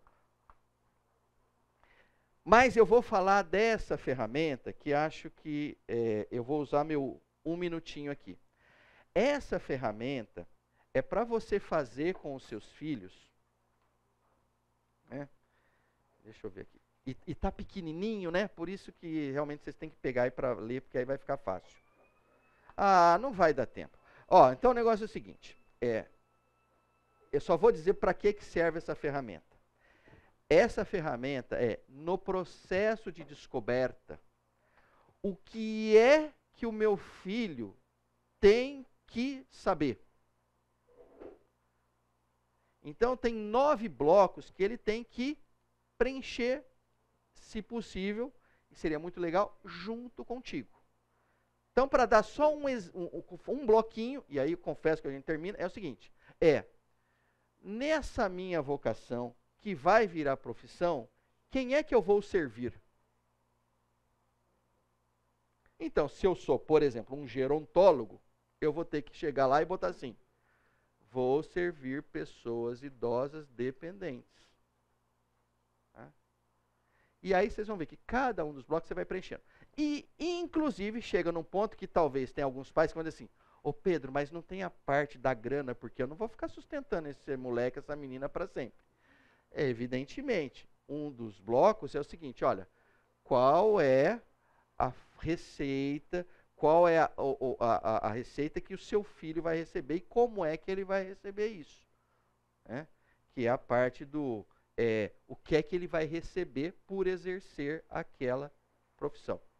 Mas eu vou falar dessa ferramenta que acho que é, eu vou usar meu um minutinho aqui. Essa ferramenta é para você fazer com os seus filhos. Né? Deixa eu ver aqui. E, e tá pequenininho, né? Por isso que realmente vocês têm que pegar aí para ler, porque aí vai ficar fácil. Ah, não vai dar tempo. Ó, então o negócio é o seguinte. É, eu só vou dizer para que, que serve essa ferramenta. Essa ferramenta é, no processo de descoberta, o que é que o meu filho tem que saber. Então, tem nove blocos que ele tem que preencher, se possível, e seria muito legal, junto contigo. Então, para dar só um, um, um, bloquinho, e aí confesso que a gente termina, é o seguinte: é nessa minha vocação, que vai virar profissão, quem é que eu vou servir? Então, se eu sou, por exemplo, um gerontólogo, eu vou ter que chegar lá e botar assim: vou servir pessoas idosas dependentes. Tá? E aí vocês vão ver que cada um dos blocos você vai preenchendo. E, inclusive, chega num ponto que talvez tenha alguns pais que vão dizer assim: Ô Pedro, mas não tem a parte da grana, porque eu não vou ficar sustentando esse moleque, essa menina para sempre. É, evidentemente, um dos blocos é o seguinte: olha, qual é a receita, qual é a, a, a, a receita que o seu filho vai receber e como é que ele vai receber isso? Né? Que é a parte do é, o que é que ele vai receber por exercer aquela profissão.